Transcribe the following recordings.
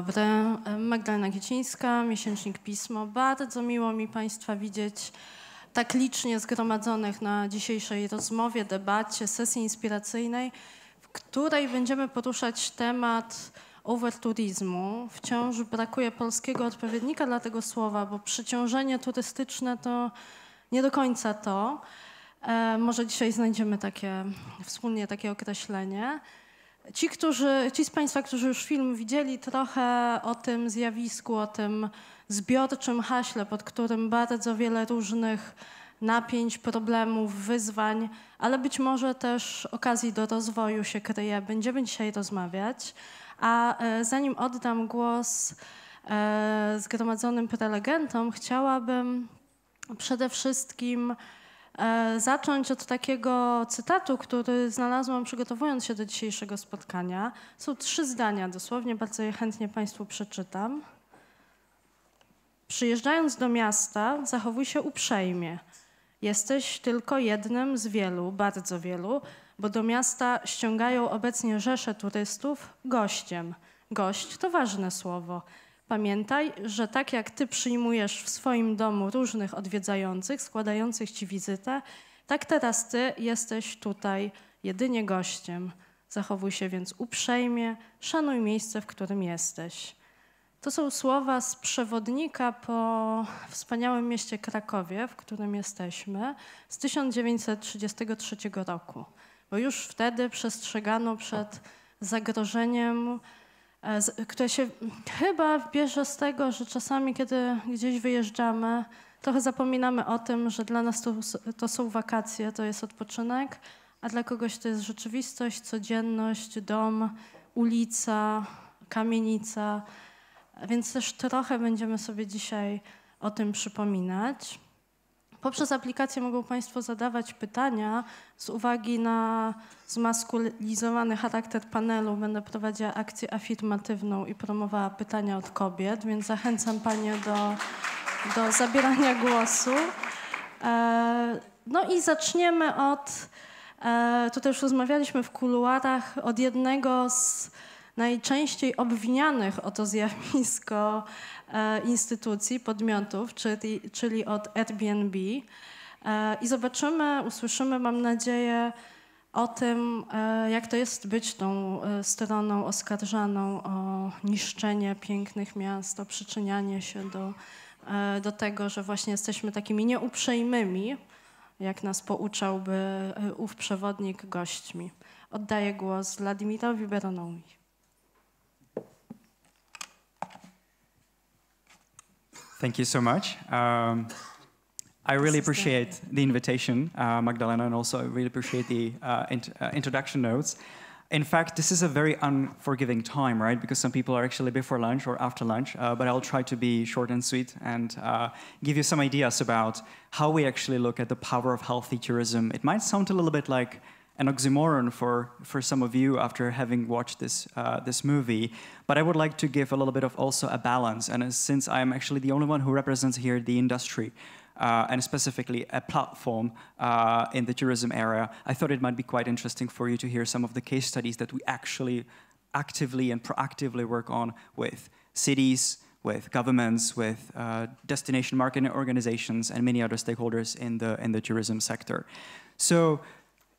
dobry. E, Magdalena Giecińska, miesięcznik Pismo. Bardzo miło mi Państwa widzieć tak licznie zgromadzonych na dzisiejszej rozmowie, debacie, sesji inspiracyjnej, w której będziemy poruszać temat overturizmu. Wciąż brakuje polskiego odpowiednika dla tego słowa, bo przyciążenie turystyczne to nie do końca to. E, może dzisiaj znajdziemy takie, wspólnie takie określenie. Ci, którzy, ci z Państwa, którzy już film widzieli, trochę o tym zjawisku, o tym zbiorczym haśle, pod którym bardzo wiele różnych napięć, problemów, wyzwań, ale być może też okazji do rozwoju się kryje. Będziemy dzisiaj rozmawiać. A e, zanim oddam głos e, zgromadzonym prelegentom, chciałabym przede wszystkim E, zacząć od takiego cytatu, który znalazłam przygotowując się do dzisiejszego spotkania. Są trzy zdania dosłownie, bardzo je chętnie Państwu przeczytam. Przyjeżdżając do miasta, zachowuj się uprzejmie. Jesteś tylko jednym z wielu, bardzo wielu, bo do miasta ściągają obecnie rzesze turystów gościem. Gość to ważne słowo. Pamiętaj, że tak jak Ty przyjmujesz w swoim domu różnych odwiedzających, składających Ci wizytę, tak teraz Ty jesteś tutaj jedynie gościem. Zachowuj się więc uprzejmie, szanuj miejsce, w którym jesteś. To są słowa z przewodnika po wspaniałym mieście Krakowie, w którym jesteśmy, z 1933 roku, bo już wtedy przestrzegano przed zagrożeniem E, które się chyba bierze z tego, że czasami, kiedy gdzieś wyjeżdżamy, trochę zapominamy o tym, że dla nas to, to są wakacje, to jest odpoczynek, a dla kogoś to jest rzeczywistość, codzienność, dom, ulica, kamienica. Więc też trochę będziemy sobie dzisiaj o tym przypominać. Poprzez aplikację mogą Państwo zadawać pytania. Z uwagi na zmaskulizowany charakter panelu będę prowadziła akcję afirmatywną i promowała pytania od kobiet, więc zachęcam Panie do, do zabierania głosu. E, no i zaczniemy od, e, Tutaj już rozmawialiśmy w kuluarach, od jednego z najczęściej obwinianych o to zjawisko E, instytucji, podmiotów, czyli, czyli od Airbnb. E, I zobaczymy, usłyszymy, mam nadzieję, o tym, e, jak to jest być tą stroną oskarżaną o niszczenie pięknych miast, o przyczynianie się do, do tego, że właśnie jesteśmy takimi nieuprzejmymi, jak nas pouczałby ów przewodnik gośćmi. Oddaję głos Wladimirowi Beronowi. Thank you so much. Um, I really appreciate the invitation, uh, Magdalena, and also I really appreciate the uh, int uh, introduction notes. In fact, this is a very unforgiving time, right? Because some people are actually before lunch or after lunch, uh, but I'll try to be short and sweet and uh, give you some ideas about how we actually look at the power of healthy tourism. It might sound a little bit like an oxymoron for, for some of you after having watched this, uh, this movie, but I would like to give a little bit of also a balance. And since I'm actually the only one who represents here the industry, uh, and specifically a platform uh, in the tourism area, I thought it might be quite interesting for you to hear some of the case studies that we actually actively and proactively work on with cities, with governments, with uh, destination marketing organizations, and many other stakeholders in the in the tourism sector. So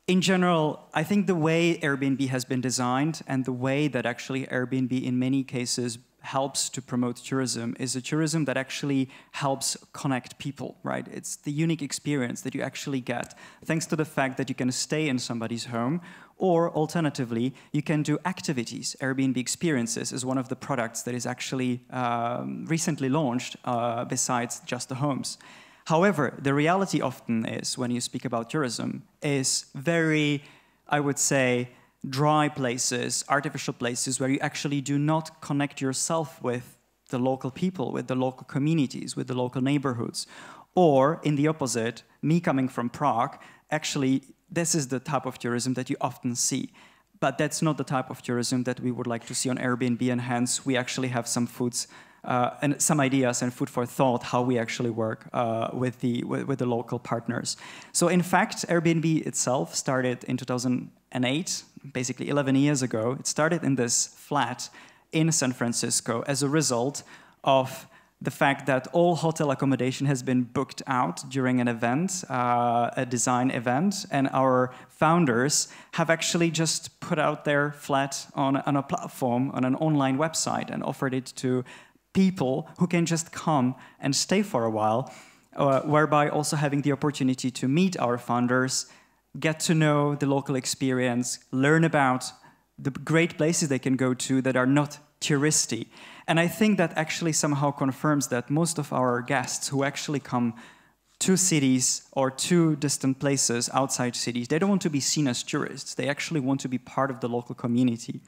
in general, I think the way Airbnb has been designed and the way that actually Airbnb in many cases helps to promote tourism is a tourism that actually helps connect people, right? It's the unique experience that you actually get thanks to the fact that you can stay in somebody's home or alternatively, you can do activities. Airbnb Experiences is one of the products that is actually um, recently launched uh, besides just the homes. However, the reality often is, when you speak about tourism, is very, I would say, dry places, artificial places where you actually do not connect yourself with the local people, with the local communities, with the local neighborhoods. Or, in the opposite, me coming from Prague, actually, this is the type of tourism that you often see. But that's not the type of tourism that we would like to see on Airbnb, and hence we actually have some foods uh, and some ideas and food for thought how we actually work uh, with, the, with, with the local partners. So in fact, Airbnb itself started in 2008, basically 11 years ago. It started in this flat in San Francisco as a result of the fact that all hotel accommodation has been booked out during an event, uh, a design event, and our founders have actually just put out their flat on, on a platform, on an online website, and offered it to people who can just come and stay for a while, uh, whereby also having the opportunity to meet our funders, get to know the local experience, learn about the great places they can go to that are not touristy. And I think that actually somehow confirms that most of our guests who actually come to cities or to distant places outside cities, they don't want to be seen as tourists. They actually want to be part of the local community.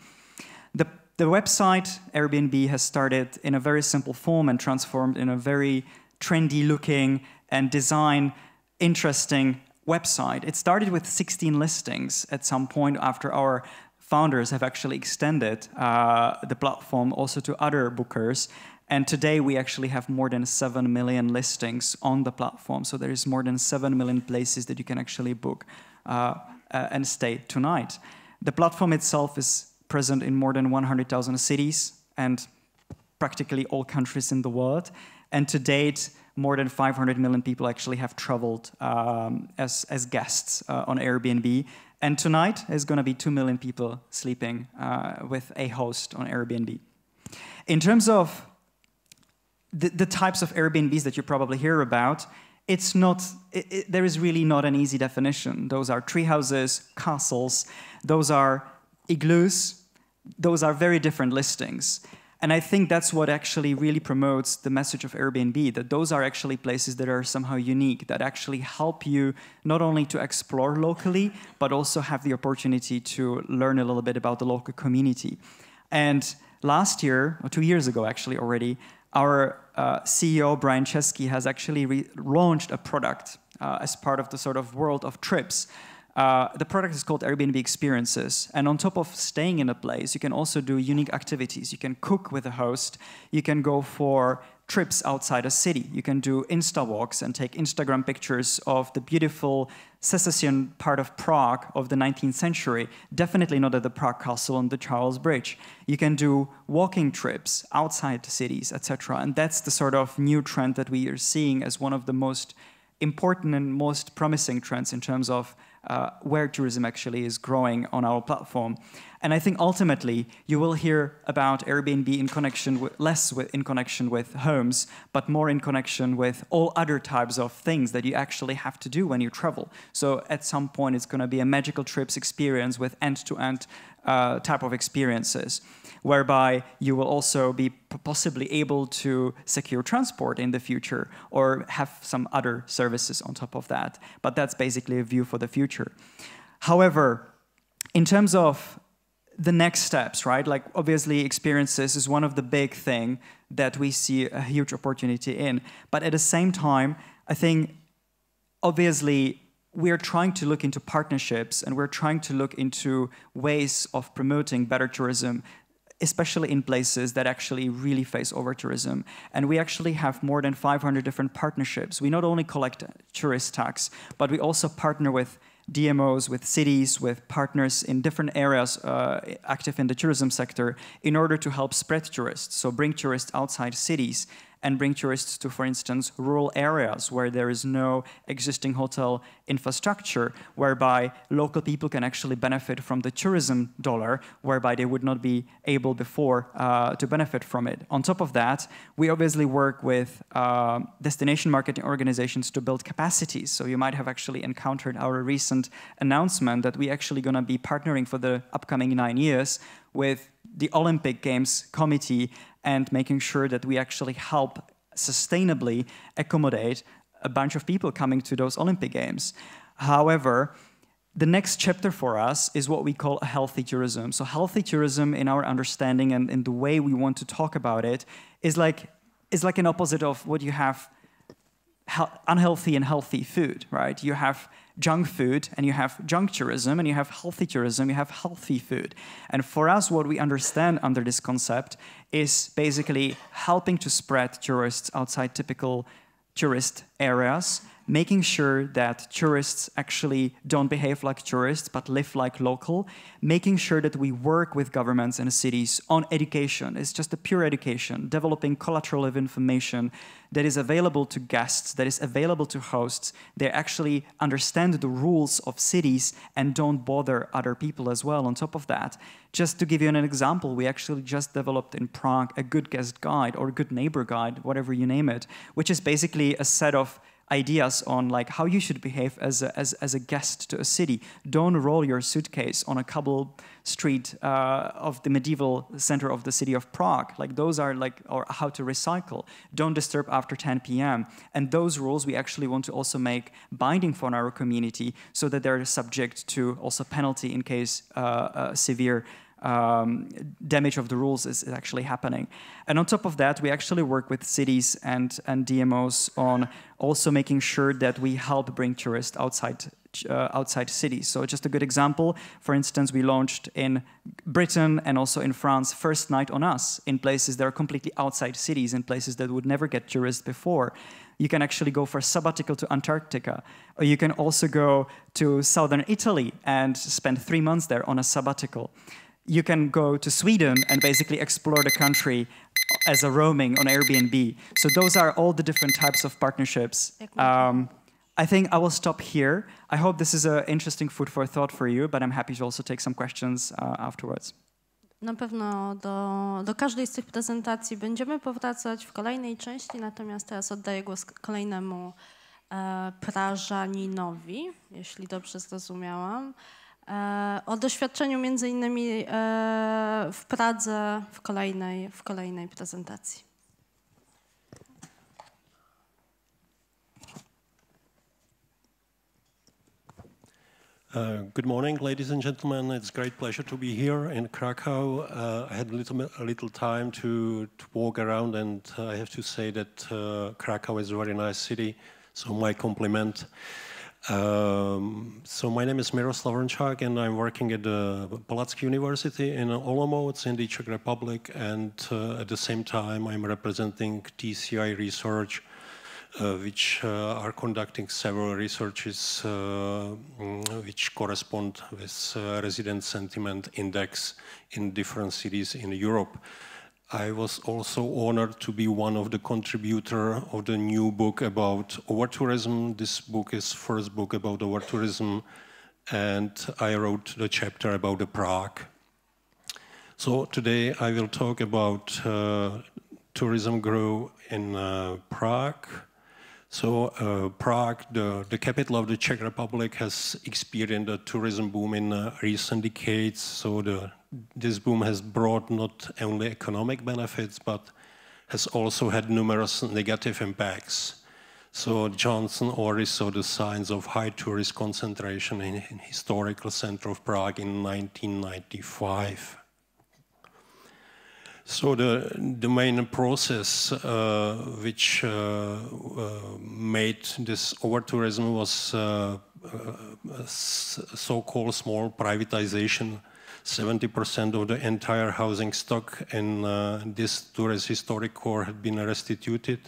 The the website Airbnb has started in a very simple form and transformed in a very trendy looking and design interesting website. It started with 16 listings at some point after our founders have actually extended uh, the platform also to other bookers. And today we actually have more than 7 million listings on the platform. So there is more than 7 million places that you can actually book uh, and stay tonight. The platform itself is present in more than 100,000 cities and practically all countries in the world. And to date, more than 500 million people actually have traveled um, as, as guests uh, on Airbnb. And tonight is going to be 2 million people sleeping uh, with a host on Airbnb. In terms of the, the, types of Airbnbs that you probably hear about, it's not, it, it, there is really not an easy definition. Those are tree houses, castles, those are igloos, those are very different listings. And I think that's what actually really promotes the message of Airbnb, that those are actually places that are somehow unique, that actually help you not only to explore locally, but also have the opportunity to learn a little bit about the local community. And last year, or two years ago actually already, our uh, CEO, Brian Chesky, has actually launched a product uh, as part of the sort of world of trips uh, the product is called Airbnb Experiences. And on top of staying in a place, you can also do unique activities. You can cook with a host. You can go for trips outside a city. You can do Insta walks and take Instagram pictures of the beautiful Secession part of Prague of the 19th century, definitely not at the Prague Castle on the Charles Bridge. You can do walking trips outside the cities, etc. And that's the sort of new trend that we are seeing as one of the most important and most promising trends in terms of uh, where tourism actually is growing on our platform. And I think ultimately you will hear about Airbnb in connection with, less with, in connection with homes, but more in connection with all other types of things that you actually have to do when you travel. So at some point it's going to be a magical trips experience with end-to-end uh, type of experiences, whereby you will also be possibly able to secure transport in the future or have some other services on top of that. But that's basically a view for the future. However, in terms of the next steps, right? Like obviously experiences is one of the big thing that we see a huge opportunity in. But at the same time, I think obviously we're trying to look into partnerships and we're trying to look into ways of promoting better tourism especially in places that actually really face over tourism and we actually have more than 500 different partnerships we not only collect tourist tax but we also partner with DMOs, with cities, with partners in different areas uh, active in the tourism sector in order to help spread tourists, so bring tourists outside cities and bring tourists to, for instance, rural areas where there is no existing hotel infrastructure, whereby local people can actually benefit from the tourism dollar, whereby they would not be able before uh, to benefit from it. On top of that, we obviously work with uh, destination marketing organizations to build capacities. So you might have actually encountered our recent announcement that we're actually going to be partnering for the upcoming nine years with the Olympic Games Committee and making sure that we actually help sustainably accommodate a bunch of people coming to those Olympic Games. However, the next chapter for us is what we call a healthy tourism. So, healthy tourism, in our understanding and in the way we want to talk about it, is like is like an opposite of what you have unhealthy and healthy food, right? You have junk food and you have junk tourism and you have healthy tourism, you have healthy food. And for us, what we understand under this concept is basically helping to spread tourists outside typical tourist areas making sure that tourists actually don't behave like tourists but live like local, making sure that we work with governments and cities on education. It's just a pure education, developing collateral of information that is available to guests, that is available to hosts. They actually understand the rules of cities and don't bother other people as well on top of that. Just to give you an example, we actually just developed in Prague a good guest guide or good neighbor guide, whatever you name it, which is basically a set of ideas on like how you should behave as a, as, as a guest to a city. Don't roll your suitcase on a cobble street uh, of the medieval center of the city of Prague. Like those are like, or how to recycle. Don't disturb after 10 p.m. And those rules we actually want to also make binding for our community so that they're subject to also penalty in case uh, uh, severe um, damage of the rules is, is, actually happening. And on top of that, we actually work with cities and, and DMOs on also making sure that we help bring tourists outside uh, outside cities. So just a good example, for instance, we launched in Britain and also in France, First Night on Us, in places that are completely outside cities, in places that would never get tourists before. You can actually go for a sabbatical to Antarctica. Or you can also go to southern Italy and spend three months there on a sabbatical. you can go to Sweden and basically explore the country as a roaming on Airbnb. So those are all the different types of partnerships. Um, I think I will stop here. I hope this is an interesting food for thought for you, but I'm happy to also take some questions uh, afterwards. Na pewno do, do każdej z tych prezentacji będziemy powracać w kolejnej części, natomiast teraz oddaję głos kolejnemu e, Prażaninowi, jeśli dobrze zrozumiałam. E, o doświadczeniu między innymi e, w Pradze w kolejnej, w kolejnej prezentacji. Uh, good morning, ladies and gentlemen. It's a great pleasure to be here in Krakow. Uh, I had a little, a little time to, to, walk around, and uh, I have to say that uh, Krakow is a very nice city, so my compliment. Um, so my name is Miroslav Ronchak and I'm working at the Palatsky University in Olomouc, in the Czech Republic, and uh, at the same time I'm representing TCI Research, uh, which uh, are conducting several researches uh, mm, which correspond with uh, resident sentiment index in different cities in Europe. I was also honored to be one of the contributor of the new book about overtourism. This book is first book about overtourism, and I wrote the chapter about the Prague. So today I will talk about uh, tourism growth in uh, Prague. So uh, Prague, the, the, capital of the Czech Republic, has experienced a tourism boom in uh, recent decades. So the, this boom has brought not only economic benefits, but has also had numerous negative impacts. So Johnson already saw the signs of high tourist concentration in, in historical center of Prague in 1995. So the, the main process uh, which uh, uh, made this overtourism was uh, uh, so-called small privatization 70% of the entire housing stock in uh, this tourist historic core had been restituted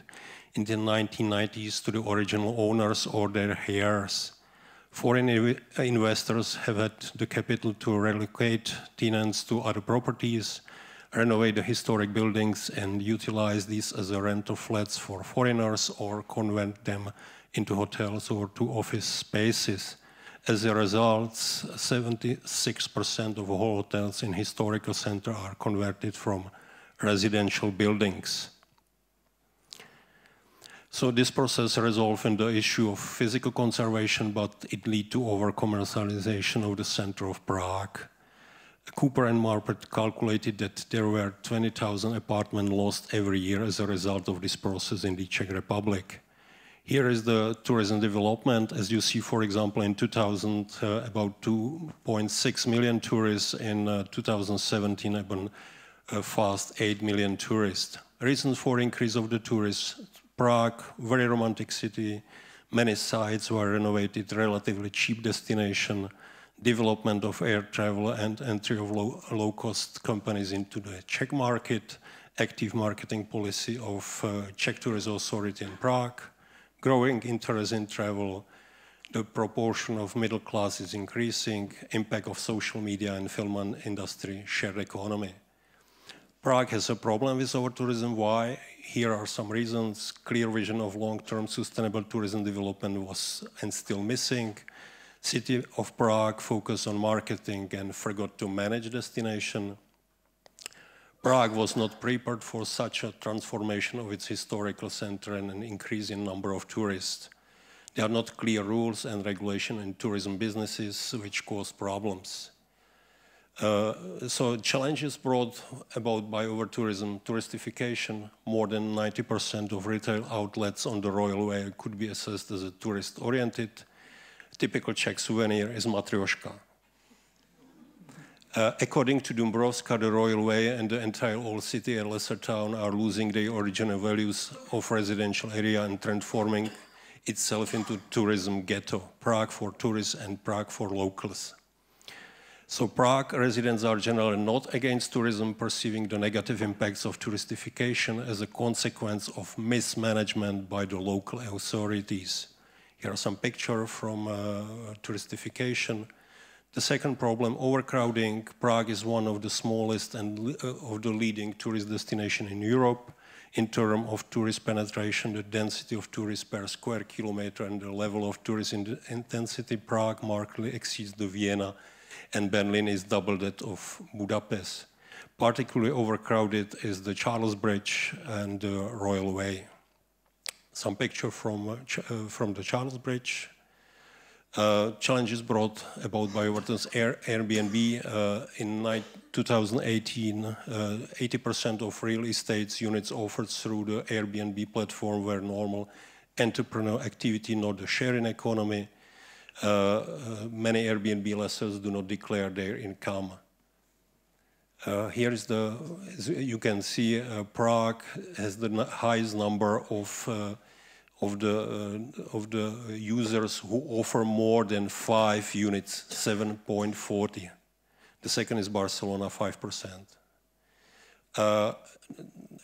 in the 1990s to the original owners or their heirs. Foreign investors have had the capital to relocate tenants to other properties, renovate the historic buildings and utilize these as a rental flats for foreigners or convert them into hotels or to office spaces. As a result, 76% of all hotels in historical center are converted from residential buildings. So this process resolved in the issue of physical conservation, but it led to over-commercialization of the center of Prague. Cooper and Marpet calculated that there were 20,000 apartments lost every year as a result of this process in the Czech Republic. Here is the tourism development. As you see, for example, in 2000, uh, about 2.6 million tourists. In uh, 2017, about uh, fast 8 million tourists. Reason for increase of the tourists, Prague, very romantic city, many sites were renovated, relatively cheap destination, development of air travel and entry of low-cost low companies into the Czech market, active marketing policy of uh, Czech Tourism Authority in Prague, growing interest in travel, the proportion of middle class is increasing, impact of social media and film industry, shared economy. Prague has a problem with over tourism. Why? Here are some reasons. Clear vision of long-term sustainable tourism development was and still missing. City of Prague focused on marketing and forgot to manage destination. Prague was not prepared for such a transformation of its historical center and an increase in number of tourists. There are not clear rules and regulation in tourism businesses which cause problems. Uh, so challenges brought about by overtourism, touristification, more than 90% of retail outlets on the Royal Way could be assessed as a tourist-oriented. Typical Czech souvenir is matryoshka. Uh, according to Dombrovska, the Royal Way and the entire old city and lesser town are losing their original values of residential area and transforming itself into tourism ghetto, Prague for tourists and Prague for locals. So Prague residents are generally not against tourism, perceiving the negative impacts of touristification as a consequence of mismanagement by the local authorities. Here are some pictures from uh, touristification. The second problem, overcrowding. Prague is one of the smallest and uh, of the leading tourist destination in Europe in terms of tourist penetration, the density of tourists per square kilometer and the level of tourist in intensity. Prague markedly exceeds the Vienna and Berlin is double that of Budapest. Particularly overcrowded is the Charles Bridge and the Royal Way. Some picture from, uh, uh from the Charles Bridge uh, challenges brought about by Wharton's Air, Airbnb uh, in 2018, 80% uh, of real estate units offered through the Airbnb platform were normal entrepreneur activity, not the sharing economy. Uh, uh, many Airbnb lessors do not declare their income. Uh, here is the, you can see Prague has the highest number of of the, uh, of the users who offer more than five units, 7.40. The second is Barcelona, 5%. Uh,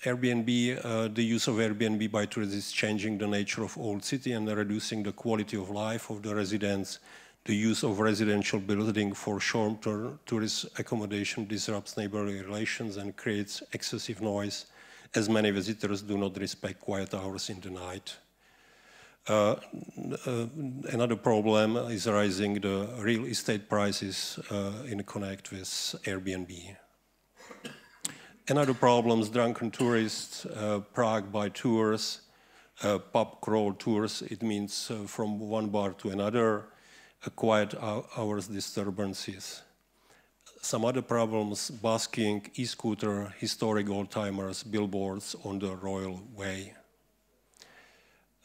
Airbnb, uh, the use of Airbnb by tourists is changing the nature of old city and reducing the quality of life of the residents. The use of residential building for short-term tourist accommodation disrupts neighborly relations and creates excessive noise as many visitors do not respect quiet hours in the night. Uh, uh, another problem is rising the real estate prices uh, in connect with Airbnb. Another problem is drunken tourists, uh, Prague by tours, uh, pub crawl tours. It means from one bar to another, quiet hours disturbances. Some other problems, busking, e-scooter, historic old-timers, billboards on the Royal Way.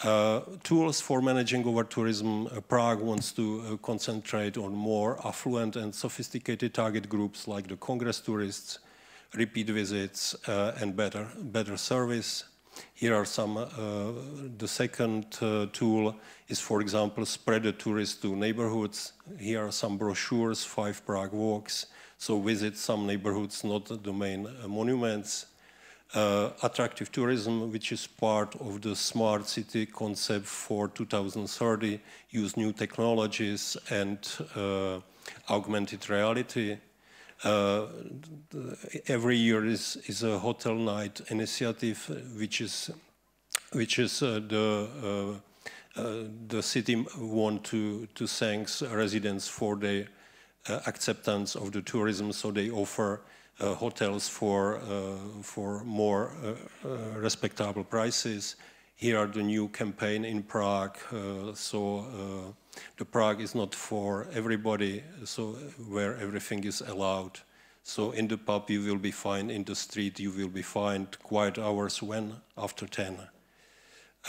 Uh, tools for managing over tourism, uh, Prague wants to uh, concentrate on more affluent and sophisticated target groups like the Congress tourists, repeat visits, uh, and better, better service. Here are some, uh, the second uh, tool is, for example, spread the tourists to neighborhoods. Here are some brochures, five Prague walks, so visit some neighborhoods, not the main monuments uh, attractive tourism, which is part of the smart city concept for 2030, use new technologies and uh, augmented reality. Uh, every year is, is a hotel night initiative, which is, which is uh, the, uh, uh, the city want to, to thanks residents for their acceptance of the tourism, so they offer uh, hotels for, uh, for more uh, respectable prices. Here are the new campaign in Prague, so the Prague is not for everybody, so where everything is allowed. So in the pub you will be fine, in the street you will be fine, quiet hours when? After 10.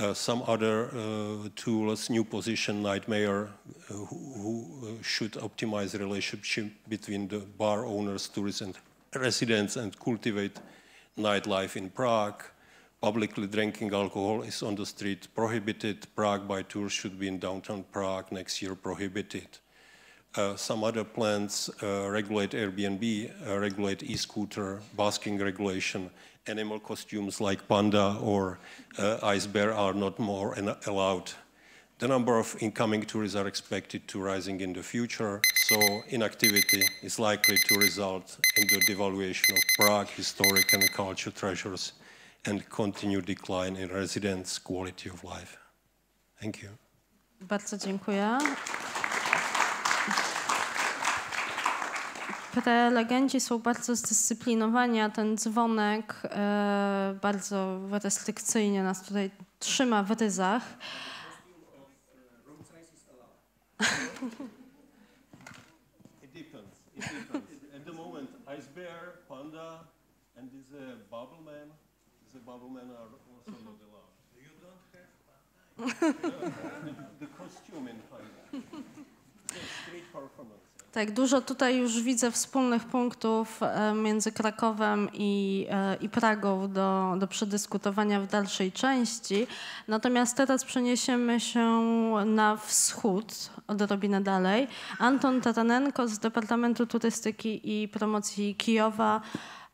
Uh, some other uh, tools, new position, night mayor, uh, who, who should optimize relationship between the bar owners, tourists and residents and cultivate nightlife in Prague. Publicly drinking alcohol is on the street prohibited. Prague by tour should be in downtown Prague next year prohibited. Uh, some other plans uh, regulate Airbnb, uh, regulate e-scooter, basking regulation. Animal costumes like panda or uh, ice bear are not more allowed. The number of incoming tourists are expected to rising in the future. so inactivity is likely to result in the devaluation of Prague historic and cultural treasures and continued decline in residents' quality of life. Thank you. Bardzo dziękuję. Prelegenci są bardzo zdyscyplinowani, a ten dzwonek e, bardzo restrykcyjnie nas tutaj trzyma w ryzach. At the moment, Ice Bear, Panda, and this uh, Bubble Man, the Bubble Man are also not allowed. You don't have Panda. the, the costume in Panda. the performance. Tak, dużo tutaj już widzę wspólnych punktów e, między Krakowem i, e, i Pragą do, do przedyskutowania w dalszej części. Natomiast teraz przeniesiemy się na wschód, odrobinę dalej. Anton Taranenko z Departamentu Turystyki i Promocji Kijowa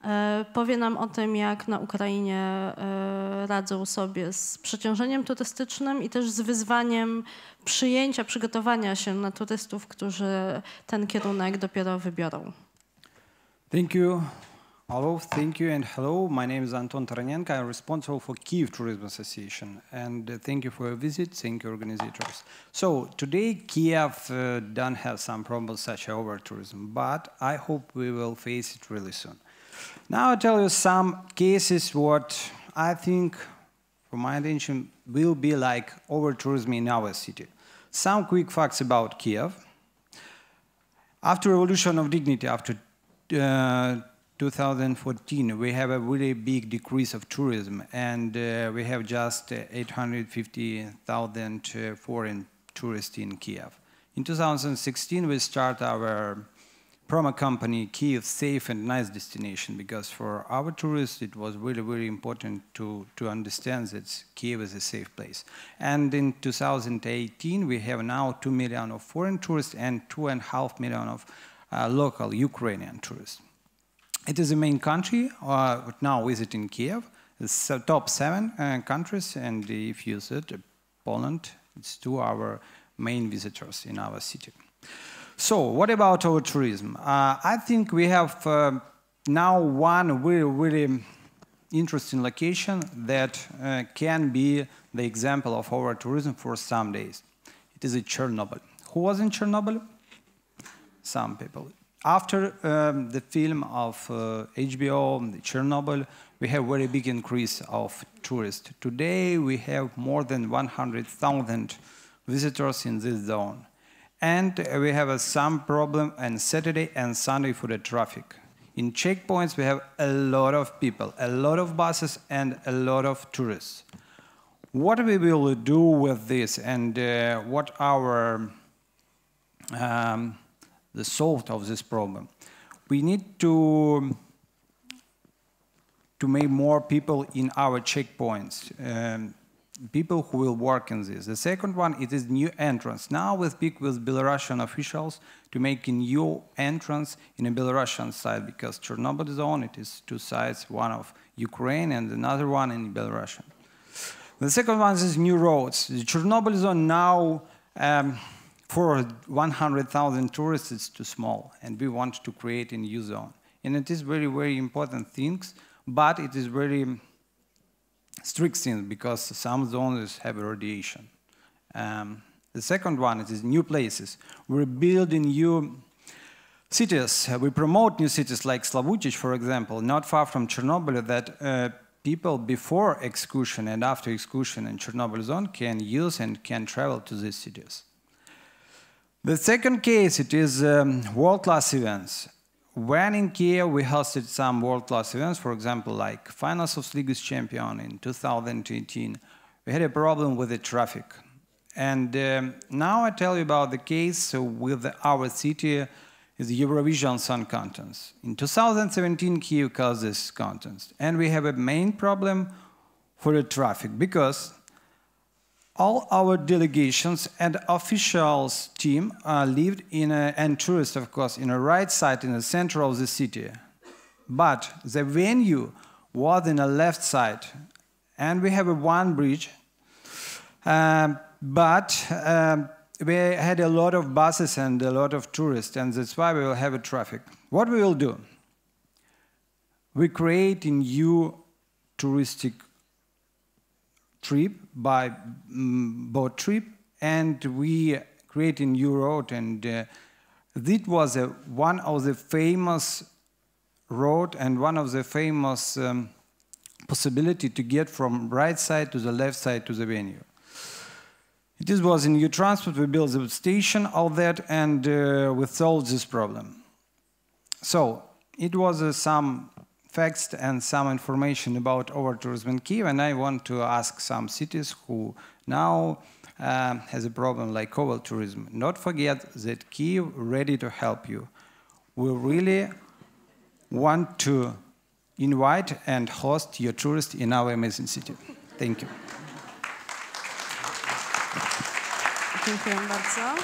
E, powie nam o tym, jak na Ukrainie e, radzą sobie z przeciążeniem turystycznym i też z wyzwaniem przyjęcia, przygotowania się na turystów, którzy ten kierunek dopiero wybiorą. Thank you. Hello, thank you and hello. My name is Anton Taranenko. I'm responsible for Kiev Tourism Association. And uh, thank you for your visit. Thank you, organizers. So today, Kiev uh, done has some problems such as over tourism, but I hope we will face it really soon. Now I'll tell you some cases what I think, for my attention, will be like over-tourism in our city. Some quick facts about Kiev. After Revolution of Dignity, after uh, 2014, we have a really big decrease of tourism, and uh, we have just uh, 850,000 uh, foreign tourists in Kiev. In 2016, we start our a company, Kiev safe and nice destination because for our tourists it was really, really important to, to understand that Kiev is a safe place. And in 2018 we have now 2 million of foreign tourists and 2.5 million of uh, local Ukrainian tourists. It is the main country uh, now visiting Kiev, it's the top seven uh, countries and if you said uh, Poland, it's two our main visitors in our city. So, what about our tourism? Uh, I think we have uh, now one really, really interesting location that uh, can be the example of our tourism for some days. It is in Chernobyl. Who was in Chernobyl? Some people. After um, the film of HBO, uh, Chernobyl, we have very big increase of tourists. Today, we have more than 100,000 visitors in this zone. And we have some problem on Saturday and Sunday for the traffic. In checkpoints, we have a lot of people, a lot of buses, and a lot of tourists. What we will do with this, and uh, what our um, the solve of this problem? We need to to make more people in our checkpoints. Um, people who will work in this. The second one, it is new entrance. Now we speak with Belarusian officials to make a new entrance in a Belarusian side because Chernobyl zone, it is two sides, one of Ukraine and another one in Belarusian. The second one is new roads. The Chernobyl zone now um, for 100,000 tourists is too small and we want to create a new zone. And it is very, very important things, but it is very things because some zones have radiation. Um, the second one is new places. We're building new cities. We promote new cities like Slavutich, for example, not far from Chernobyl that uh, people before excursion and after excursion in Chernobyl zone can use and can travel to these cities. The second case, it is um, world-class events when in Kiev we hosted some world-class events, for example, like Finals of Sligus Champion in 2018, we had a problem with the traffic. And um, now I tell you about the case with our city, the Eurovision Song Contest. In 2017, Kiev caused this contest. And we have a main problem for the traffic because all our delegations and officials team uh, lived in a, and tourists, of course, in a right side in the center of the city. But the venue was in a left side. And we have a one bridge. Um, but um, we had a lot of buses and a lot of tourists, and that's why we will have a traffic. What we will do? We create a new touristic trip by um, boat trip, and we create a new road. And uh, this was one of the famous road and one of the famous um, possibility to get from right side to the left side to the venue. This was in new transport. We built the station, all that, and uh, we solved this problem. So it was uh, some facts and some information about our tourism in Kiev, and I want to ask some cities who now uh, has a problem like over tourism. Not forget that Kiev ready to help you. We really want to invite and host your tourists in our amazing city. Thank you. you, bardzo.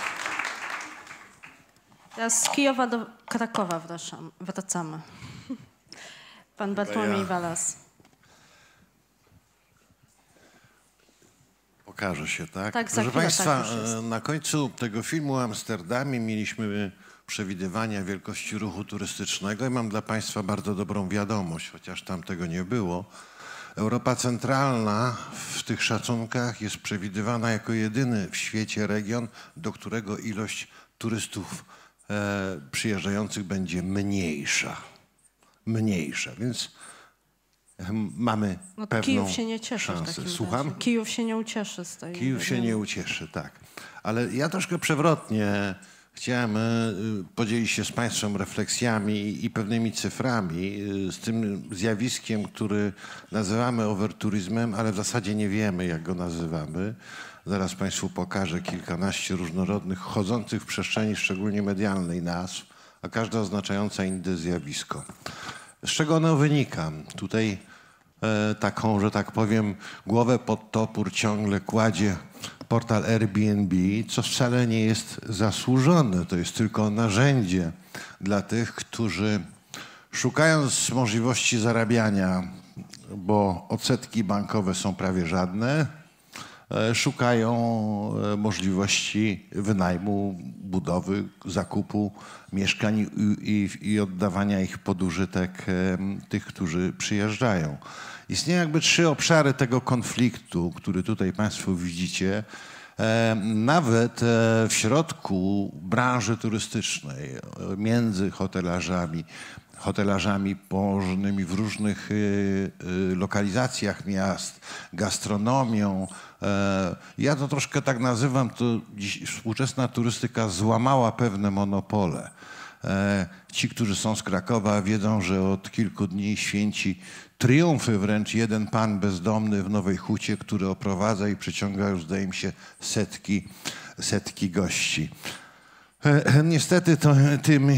Teraz z Kijowa do Krakowa wracamy. Pan Bartłomiej Walas. Pokażę się, tak? tak Proszę Państwa, tak e, na końcu tego filmu Amsterdamie mieliśmy przewidywania wielkości ruchu turystycznego i mam dla Państwa bardzo dobrą wiadomość, chociaż tam tego nie było. Europa Centralna w tych szacunkach jest przewidywana jako jedyny w świecie region, do którego ilość turystów e, przyjeżdżających będzie mniejsza mniejsze. Więc ehm, mamy no, pewną Kijów się nie cieszy szansę. Słucham? Kijów się nie ucieszy z tej... Kijów się nie ucieszy, tak. Ale ja troszkę przewrotnie chciałem e, podzielić się z Państwem refleksjami i pewnymi cyframi e, z tym zjawiskiem, który nazywamy overturyzmem, ale w zasadzie nie wiemy, jak go nazywamy. Zaraz Państwu pokażę kilkanaście różnorodnych, chodzących w przestrzeni, szczególnie medialnej nazw, a każda oznaczająca inne zjawisko. Z czego ono wynika? Tutaj e, taką, że tak powiem, głowę pod topór ciągle kładzie portal Airbnb, co wcale nie jest zasłużone. To jest tylko narzędzie dla tych, którzy szukając możliwości zarabiania, bo odsetki bankowe są prawie żadne, e, szukają e, możliwości wynajmu, budowy, zakupu mieszkań i, i, i oddawania ich pod użytek tych, którzy przyjeżdżają. Istnieją jakby trzy obszary tego konfliktu, który tutaj Państwo widzicie. Nawet e, w środku branży turystycznej, e, między hotelarzami, hotelarzami położonymi w różnych e, lokalizacjach miast, gastronomią. Ja to troszkę tak nazywam, to dziś współczesna turystyka złamała pewne monopole. E, ci, którzy są z Krakowa, wiedzą, że od kilku dni święci triumfy wręcz jeden pan bezdomny w Nowej Hucie, który oprowadza i przyciąga już, zdaje mi się, setki, setki gości. E, e, niestety to, tym,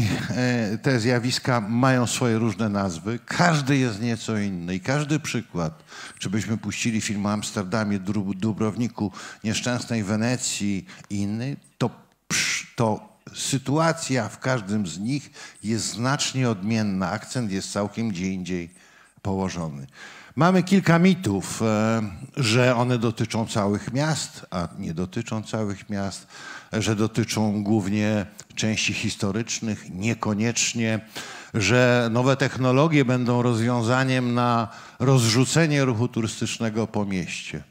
te zjawiska mają swoje różne nazwy. Każdy jest nieco inny i każdy przykład, czy byśmy puścili film o Amsterdamie, Dubrowniku, nieszczęsnej Wenecji i inny, to, to sytuacja w każdym z nich jest znacznie odmienna, akcent jest całkiem gdzie indziej położony. Mamy kilka mitów, e, że one dotyczą całych miast, a nie dotyczą całych miast, że dotyczą głównie części historycznych, niekoniecznie, że nowe technologie będą rozwiązaniem na rozrzucenie ruchu turystycznego po mieście.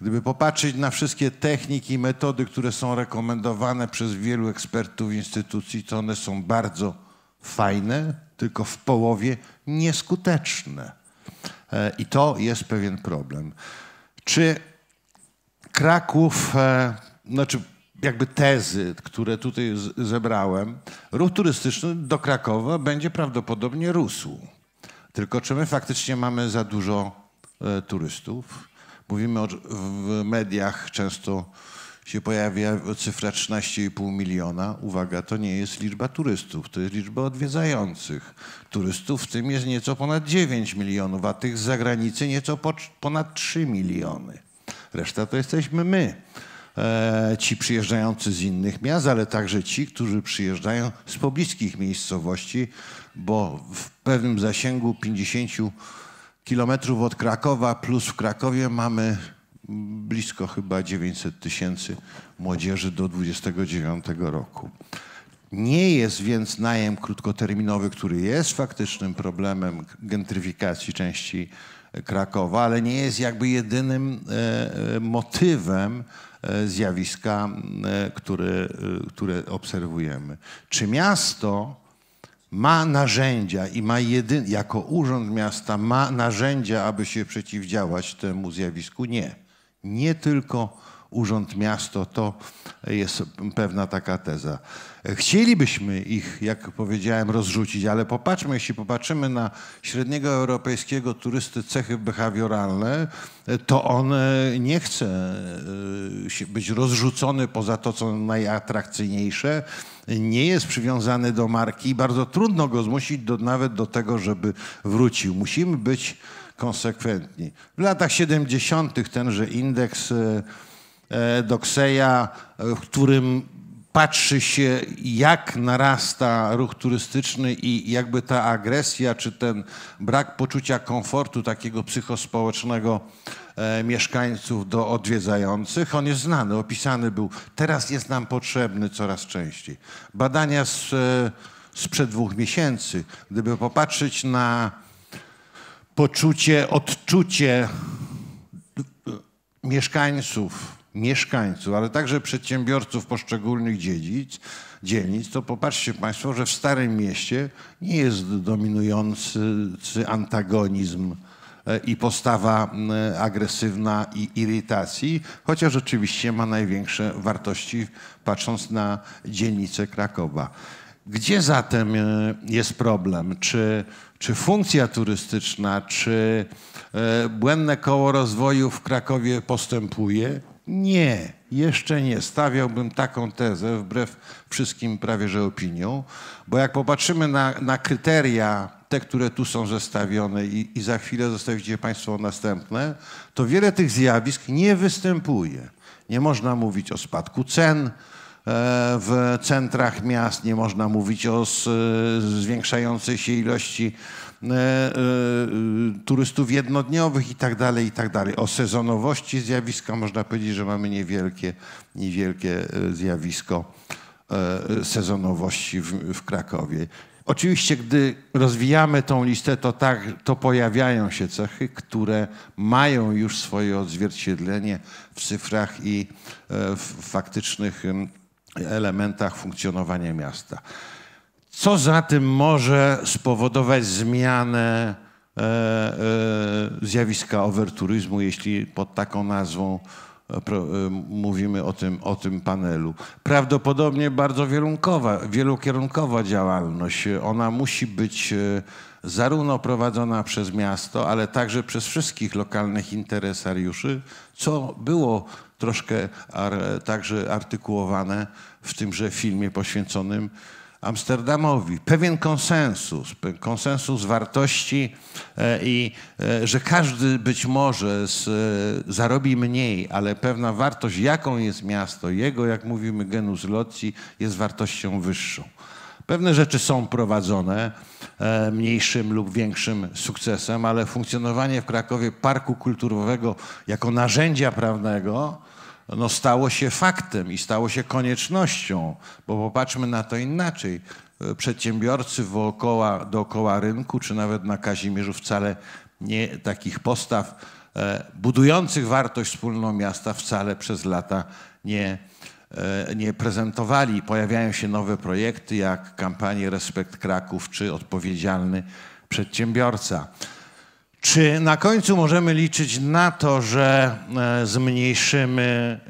Gdyby popatrzeć na wszystkie techniki, i metody, które są rekomendowane przez wielu ekspertów instytucji, to one są bardzo fajne, tylko w połowie nieskuteczne. E, I to jest pewien problem. Czy Kraków, e, znaczy jakby tezy, które tutaj zebrałem, ruch turystyczny do Krakowa będzie prawdopodobnie rósł. Tylko czy my faktycznie mamy za dużo e, turystów? Mówimy o, w mediach często się pojawia cyfra 13,5 miliona. Uwaga, to nie jest liczba turystów, to jest liczba odwiedzających. Turystów w tym jest nieco ponad 9 milionów, a tych z zagranicy nieco po, ponad 3 miliony. Reszta to jesteśmy my. E, ci przyjeżdżający z innych miast, ale także ci, którzy przyjeżdżają z pobliskich miejscowości, bo w pewnym zasięgu 50 kilometrów od Krakowa, plus w Krakowie mamy blisko chyba 900 tysięcy młodzieży do 29 roku. Nie jest więc najem krótkoterminowy, który jest faktycznym problemem gentryfikacji części Krakowa, ale nie jest jakby jedynym e, e motywem e, zjawiska, e, które, e, które obserwujemy. Czy miasto ma narzędzia i ma jedyny, jako urząd miasta ma narzędzia, aby się przeciwdziałać temu zjawisku? Nie. Nie tylko urząd miasto, to jest pewna taka teza. Chcielibyśmy ich, jak powiedziałem, rozrzucić, ale popatrzmy, jeśli popatrzymy na średniego europejskiego turysty cechy behawioralne, to on e, nie chce e, być rozrzucony poza to, co najatrakcyjniejsze, nie jest przywiązany do marki i bardzo trudno go zmusić do, nawet do tego, żeby wrócił. Musimy być konsekwentni. W latach 70. tenże indeks e, e, Dokseja, w którym patrzy się, jak narasta ruch turystyczny i jakby ta agresja, czy ten brak poczucia komfortu takiego psychospołecznego e, mieszkańców do odwiedzających, on jest znany, opisany był. Teraz jest nam potrzebny coraz częściej. Badania z, e, sprzed dwóch miesięcy, gdyby popatrzeć na poczucie, odczucie e, mieszkańców mieszkańców, ale także przedsiębiorców poszczególnych dziedzic, dzielnic, to popatrzcie Państwo, że w Starym Mieście nie jest dominujący antagonizm e, i postawa e, agresywna i irytacji, chociaż oczywiście ma największe wartości patrząc na dzielnicę Krakowa. Gdzie zatem e, jest problem? Czy, czy funkcja turystyczna, czy błędne koło rozwoju w Krakowie postępuje? Nie, jeszcze nie. Stawiałbym taką tezę wbrew wszystkim prawie że opiniom, bo jak popatrzymy na, na kryteria, te, które tu są zestawione i, i za chwilę zostawicie Państwo następne, to wiele tych zjawisk nie występuje. Nie można mówić o spadku cen, e, w centrach miast, nie można mówić o e, zwiększającej się ilości E, e, turystów jednodniowych i tak dalej, i tak dalej. O sezonowości zjawiska można powiedzieć, że mamy niewielkie, niewielkie e, zjawisko sezonowości w, w Krakowie. Oczywiście, gdy rozwijamy tą listę, to, tak, to pojawiają się cechy, które mają już swoje odzwierciedlenie w cyfrach i w faktycznych mm, elementach funkcjonowania miasta. Co za tym może spowodować zmianę e, e, zjawiska overturyzmu, jeśli pod taką nazwą e, pro, e, mówimy o tym, o tym panelu? Prawdopodobnie bardzo wielokierunkowa działalność. Ona musi być e, zarówno prowadzona przez miasto, ale także przez wszystkich lokalnych interesariuszy, co było troszkę ar, także artykułowane w tymże filmie poświęconym Amsterdamowi pewien konsensus, konsensus wartości e, i e, że każdy być może z, e, zarobi mniej, ale pewna wartość, jaką jest miasto, jego, jak mówimy, genus loci, jest wartością wyższą. Pewne rzeczy są prowadzone mniejszym lub większym sukcesem, ale funkcjonowanie w Krakowie parku kulturowego jako narzędzia prawnego no, stało się faktem i stało się koniecznością, bo popatrzmy na to inaczej. E, przedsiębiorcy wokoła, dookoła rynku, czy nawet na Kazimierzu wcale nie takich postaw e, budujących wartość wspólną miasta wcale przez lata nie, e, nie prezentowali. Pojawiają się nowe projekty jak kampanie Respekt Kraków czy Odpowiedzialny Przedsiębiorca. Czy na końcu możemy liczyć na to, że e, zmniejszymy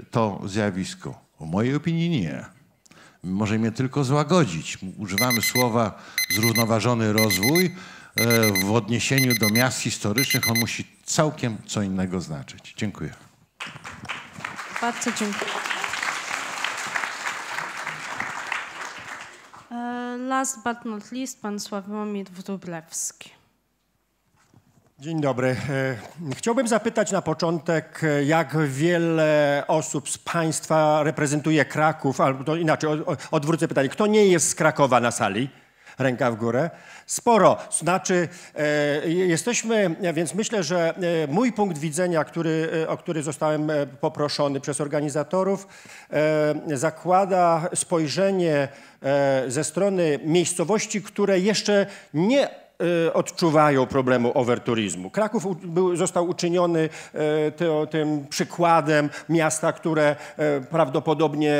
e, to zjawisko? W mojej opinii nie. Możemy je tylko złagodzić. Używamy słowa zrównoważony rozwój. E, w odniesieniu do miast historycznych on musi całkiem co innego znaczyć. Dziękuję. Bardzo dziękuję. Last but not least, pan Sławomir Wróblewski. Dzień dobry. E, chciałbym zapytać na początek, e, jak wiele osób z Państwa reprezentuje Kraków, albo inaczej, odwrócę pytanie, kto nie jest z Krakowa na sali? Ręka w górę. Sporo. Znaczy, e, jesteśmy, więc myślę, że mój punkt widzenia, który, o który zostałem poproszony przez organizatorów, zakłada spojrzenie ze strony miejscowości, które jeszcze nie Y, odczuwają problemu overturyzmu. Kraków był, został uczyniony y, tym przykładem miasta, które y, prawdopodobnie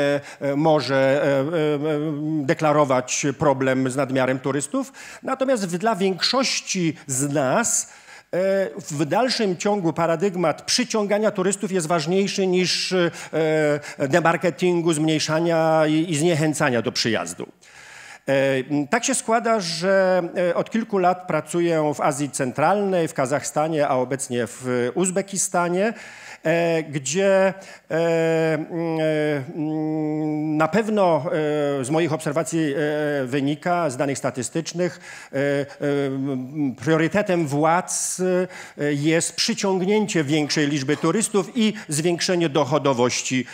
może deklarować problem z nadmiarem turystów. Natomiast dla większości z nas w dalszym ciągu paradygmat przyciągania turystów jest ważniejszy niż demarketingu, zmniejszania i zniechęcania do przyjazdu. E, tak się składa, że e, od kilku lat pracuję w Azji Centralnej, w Kazachstanie, a obecnie w Uzbekistanie e, gdzie mm, na pewno z moich obserwacji wynika, z danych statystycznych, priorytetem władz jest przyciągnięcie większej liczby turystów i zwiększenie dochodowości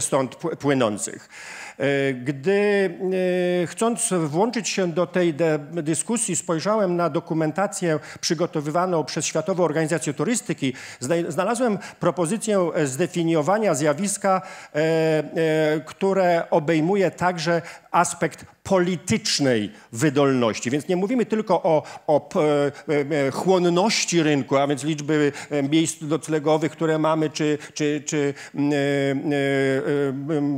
stąd płynących. E, gdy e, chcąc włączyć się do tej dyskusji, spojrzałem na dokumentację przygotowywaną przez Światową Organizację Turystyki, znalazłem propozycję zdefiniowania zjawiska, e, które obejmuje także aspekt politycznej wydolności. Więc nie mówimy tylko o, o e, e, chłonności rynku, a więc liczby e, miejsc noclegowych, które mamy, czy, czy, czy mm,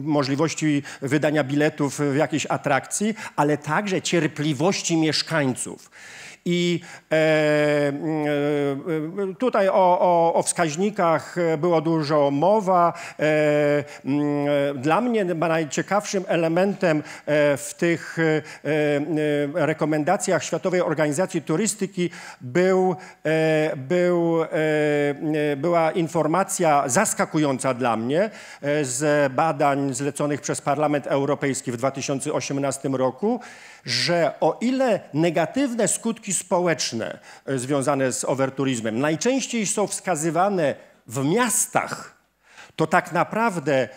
możliwości wydania biletów w jakiejś atrakcji, ale także cierpliwości mieszkańców. I e, mm, e, tutaj o, o, o wskaźnikach było dużo mowa. E, mm, dla mnie najciekawszym elementem w tych rekomendacjach Światowej Organizacji Turystyki był, był, była informacja zaskakująca dla mnie z badań zleconych przez Parlament Europejski w 2018 roku że o ile negatywne skutki społeczne e, związane z overturizmem najczęściej są wskazywane w miastach, to tak naprawdę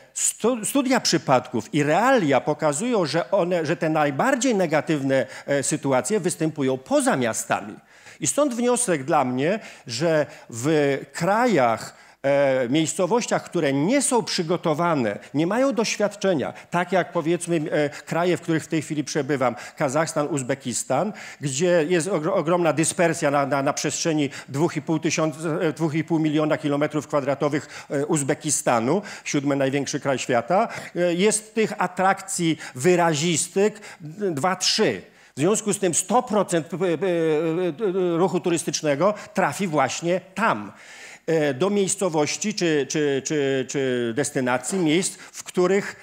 studia przypadków i realia pokazują, że, one, że te najbardziej negatywne e, sytuacje występują poza miastami. I stąd wniosek dla mnie, że w krajach, E, miejscowościach, które nie są przygotowane, nie mają doświadczenia, tak jak powiedzmy e, kraje, w których w tej chwili przebywam, Kazachstan, Uzbekistan, gdzie jest ogromna dyspersja na, na, na przestrzeni 2,5 e, miliona kilometrów kwadratowych Uzbekistanu, siódmy największy kraj świata, jest tych atrakcji wyrazistych 2-3. W związku z tym 100% ruchu turystycznego trafi właśnie tam. E, do miejscowości czy, czy, czy, czy destynacji, miejsc, w których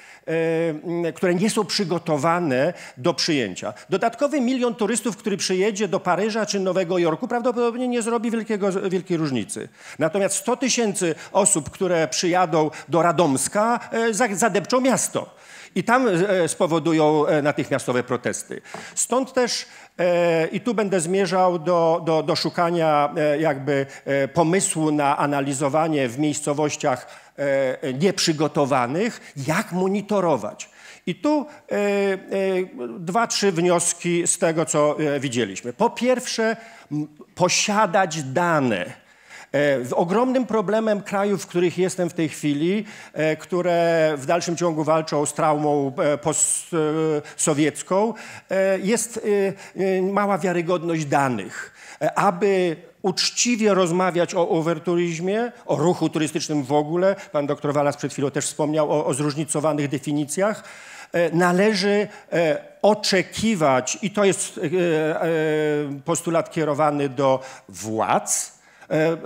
e, które nie są przygotowane do przyjęcia. Dodatkowy milion turystów, który przyjedzie do Paryża czy Nowego Jorku, prawdopodobnie nie zrobi wielkiego, wielkiej różnicy. Natomiast 100 tysięcy osób, które przyjadą do Radomska, e, zadepczą miasto i tam e, spowodują e, natychmiastowe protesty. Stąd też e, i tu będę zmierzał do, do, do szukania jakby pomysłu na analizowanie w miejscowościach nieprzygotowanych, jak monitorować. I tu dwa, trzy wnioski z tego, co widzieliśmy. Po pierwsze, posiadać dane E, z ogromnym problemem krajów, w których jestem w tej chwili, e, które w dalszym ciągu walczą z traumą e, postsowiecką, jest mała wiarygodność danych. Aby uczciwie rozmawiać o overturyzmie, o ruchu turystycznym w ogóle, pan doktor Walas przed chwilą też wspomniał o, o zróżnicowanych definicjach, należy oczekiwać, i to jest postulat kierowany do władz, E, e,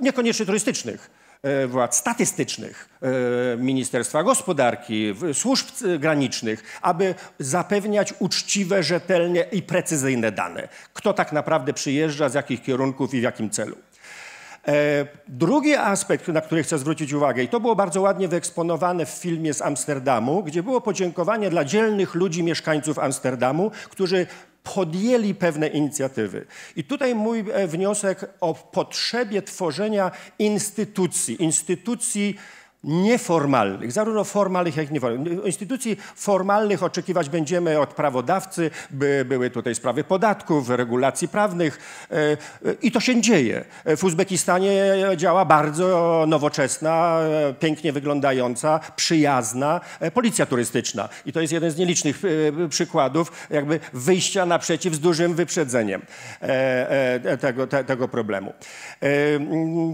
niekoniecznie turystycznych e, władz statystycznych Ministerstwa Gospodarki, służb granicznych, aby zapewniać uczciwe, rzetelne i precyzyjne dane. Kto tak naprawdę przyjeżdża, z jakich kierunków i w jakim celu. Drugi aspekt, na który chcę zwrócić uwagę, i to było bardzo ładnie wyeksponowane w filmie z Amsterdamu, gdzie było podziękowanie dla dzielnych ludzi, mieszkańców Amsterdamu, którzy podjęli pewne inicjatywy. I tutaj mój e, wniosek o potrzebie tworzenia instytucji, instytucji nieformalnych, zarówno formalnych, jak i nieformalnych. Instytucji formalnych oczekiwać będziemy od prawodawcy, by były tutaj sprawy podatków, regulacji prawnych e, e, i to się dzieje. W Uzbekistanie działa bardzo nowoczesna, e, pięknie wyglądająca, przyjazna policja turystyczna i to jest jeden z nielicznych przykładów jakby wyjścia naprzeciw z dużym wyprzedzeniem tego, tego problemu.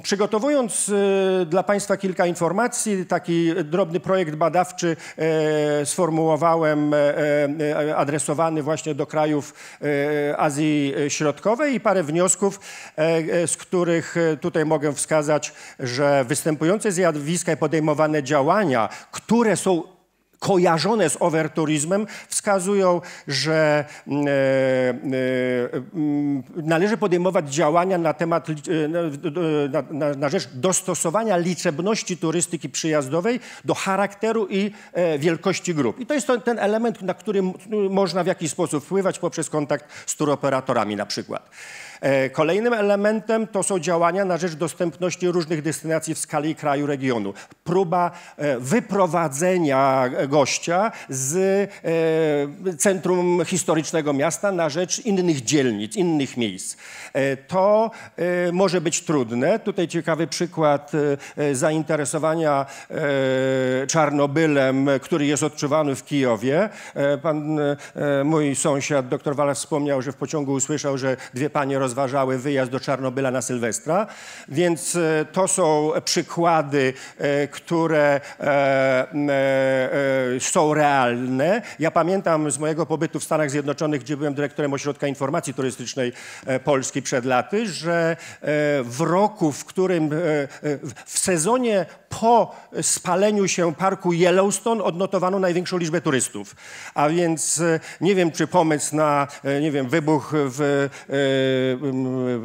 Przygotowując dla Państwa kilka informacji, taki drobny projekt badawczy e, sformułowałem e, e, adresowany właśnie do krajów Azji Środkowej i parę wniosków, z których tutaj mogę wskazać, że występujące zjawiska i podejmowane działania, które są kojarzone z overturizmem wskazują, że mm, e, e, mm, należy podejmować działania na temat, e, na, na, na rzecz dostosowania liczebności turystyki przyjazdowej do charakteru i wielkości grup. I to jest ten element, na który można w jakiś sposób wpływać poprzez kontakt z turoperatorami na przykład. E, kolejnym elementem to są działania na rzecz dostępności różnych destynacji w skali kraju, regionu. Próba e, wyprowadzenia gościa z e, centrum historycznego miasta na rzecz innych dzielnic, innych miejsc. To może być trudne. Tutaj ciekawy przykład zainteresowania Czarnobylem, który jest odczuwany w Kijowie. Pan, mój sąsiad, dr Walas, wspomniał, że w pociągu usłyszał, że dwie panie rozwijają rozważały wyjazd do Czarnobyla na Sylwestra, więc e, to są przykłady, e, które e, są realne. Ja pamiętam z mojego pobytu w Stanach Zjednoczonych, gdzie byłem dyrektorem Ośrodka Informacji Turystycznej Polski przed laty, że w roku, w którym w sezonie po spaleniu się parku Yellowstone odnotowano największą liczbę turystów. A więc e, nie wiem, czy pomysł na e, nie wiem, wybuch e, w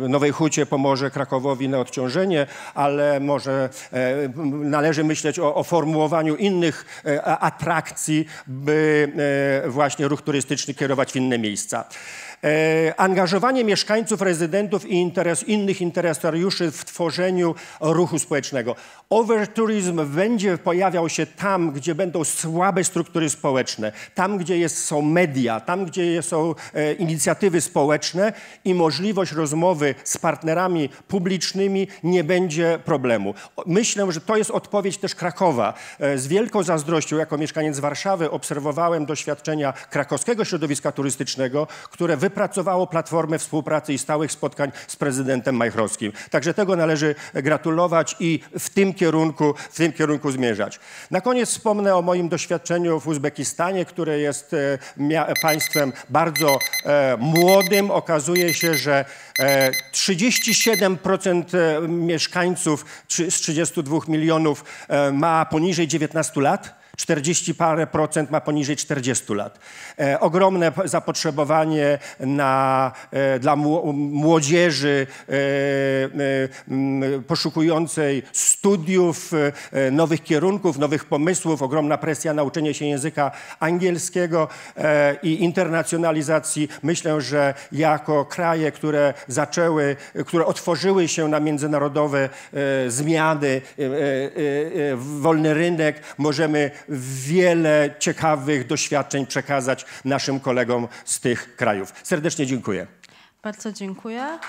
Nowej Hucie pomoże Krakowowi na odciążenie, ale może należy myśleć o, o formułowaniu innych atrakcji, by właśnie ruch turystyczny kierować w inne miejsca. E, angażowanie mieszkańców, rezydentów i interes, innych interesariuszy w tworzeniu ruchu społecznego. Overtourism będzie pojawiał się tam, gdzie będą słabe struktury społeczne, tam, gdzie jest, są media, tam, gdzie są e, inicjatywy społeczne i możliwość rozmowy z partnerami publicznymi nie będzie problemu. Myślę, że to jest odpowiedź też Krakowa. E, z wielką zazdrością jako mieszkaniec Warszawy obserwowałem doświadczenia krakowskiego środowiska turystycznego, które wy wypracowało platformę współpracy i stałych spotkań z prezydentem Majchrowskim. Także tego należy gratulować i w tym kierunku, w tym kierunku zmierzać. Na koniec wspomnę o moim doświadczeniu w Uzbekistanie, które jest e, państwem bardzo e, młodym. Okazuje się, że e, 37% e, mieszkańców z 32 milionów e, ma poniżej 19 lat. 40 parę procent ma poniżej 40 lat. E, ogromne zapotrzebowanie na, e, dla młodzieży e, poszukującej studiów, e, nowych kierunków, nowych pomysłów, ogromna presja na uczenie się języka angielskiego e, i internacjonalizacji. Myślę, że jako kraje, które zaczęły, które otworzyły się na międzynarodowe e, zmiany, wolny rynek, możemy wiele ciekawych doświadczeń przekazać naszym kolegom z tych krajów. Serdecznie dziękuję. Bardzo dziękuję.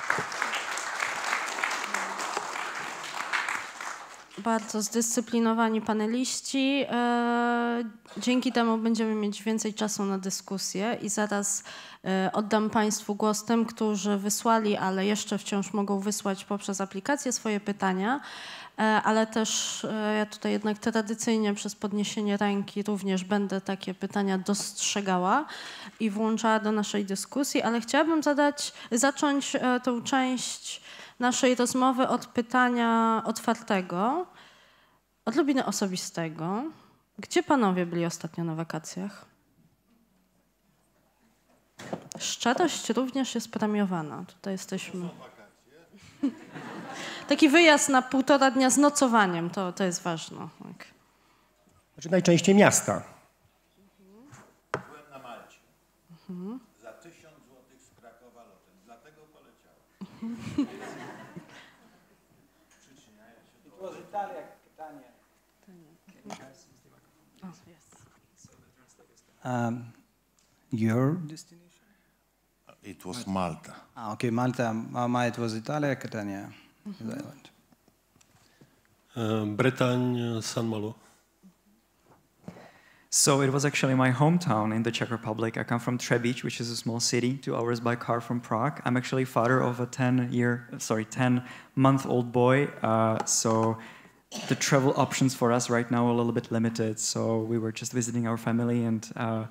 bardzo zdyscyplinowani paneliści. E, dzięki temu będziemy mieć więcej czasu na dyskusję i zaraz e, oddam Państwu głos tym, którzy wysłali, ale jeszcze wciąż mogą wysłać poprzez aplikację swoje pytania. E, ale też e, ja tutaj jednak tradycyjnie przez podniesienie ręki również będę takie pytania dostrzegała i włączała do naszej dyskusji, ale chciałabym zadać, zacząć e, tę część naszej rozmowy od pytania otwartego, od lubiny osobistego. Gdzie panowie byli ostatnio na wakacjach? Szczerość również jest premiowana. Tutaj jesteśmy taki wyjazd na półtora dnia z nocowaniem, to, to jest ważne. Tak. Znaczy najczęściej miasta. Byłem na Malcie. Mhm. Za tysiąc złotych z Krakowa lotem. Dlatego poleciałem. Mhm. It was Italia, pytanie. Oh, yes. Um, your destination? It was Malta. Ah, okay, Malta. Uh, it was Italia, Catania. mm -hmm. island. Um, Bretagne, Malo. So it was actually my hometown in the Czech Republic. I come from Trebič, which is a small city, two hours by car from Prague. I'm actually father of a 10-year, sorry, 10-month-old boy. Uh, so the travel options for us right now are a little bit limited. So we were just visiting our family, and uh,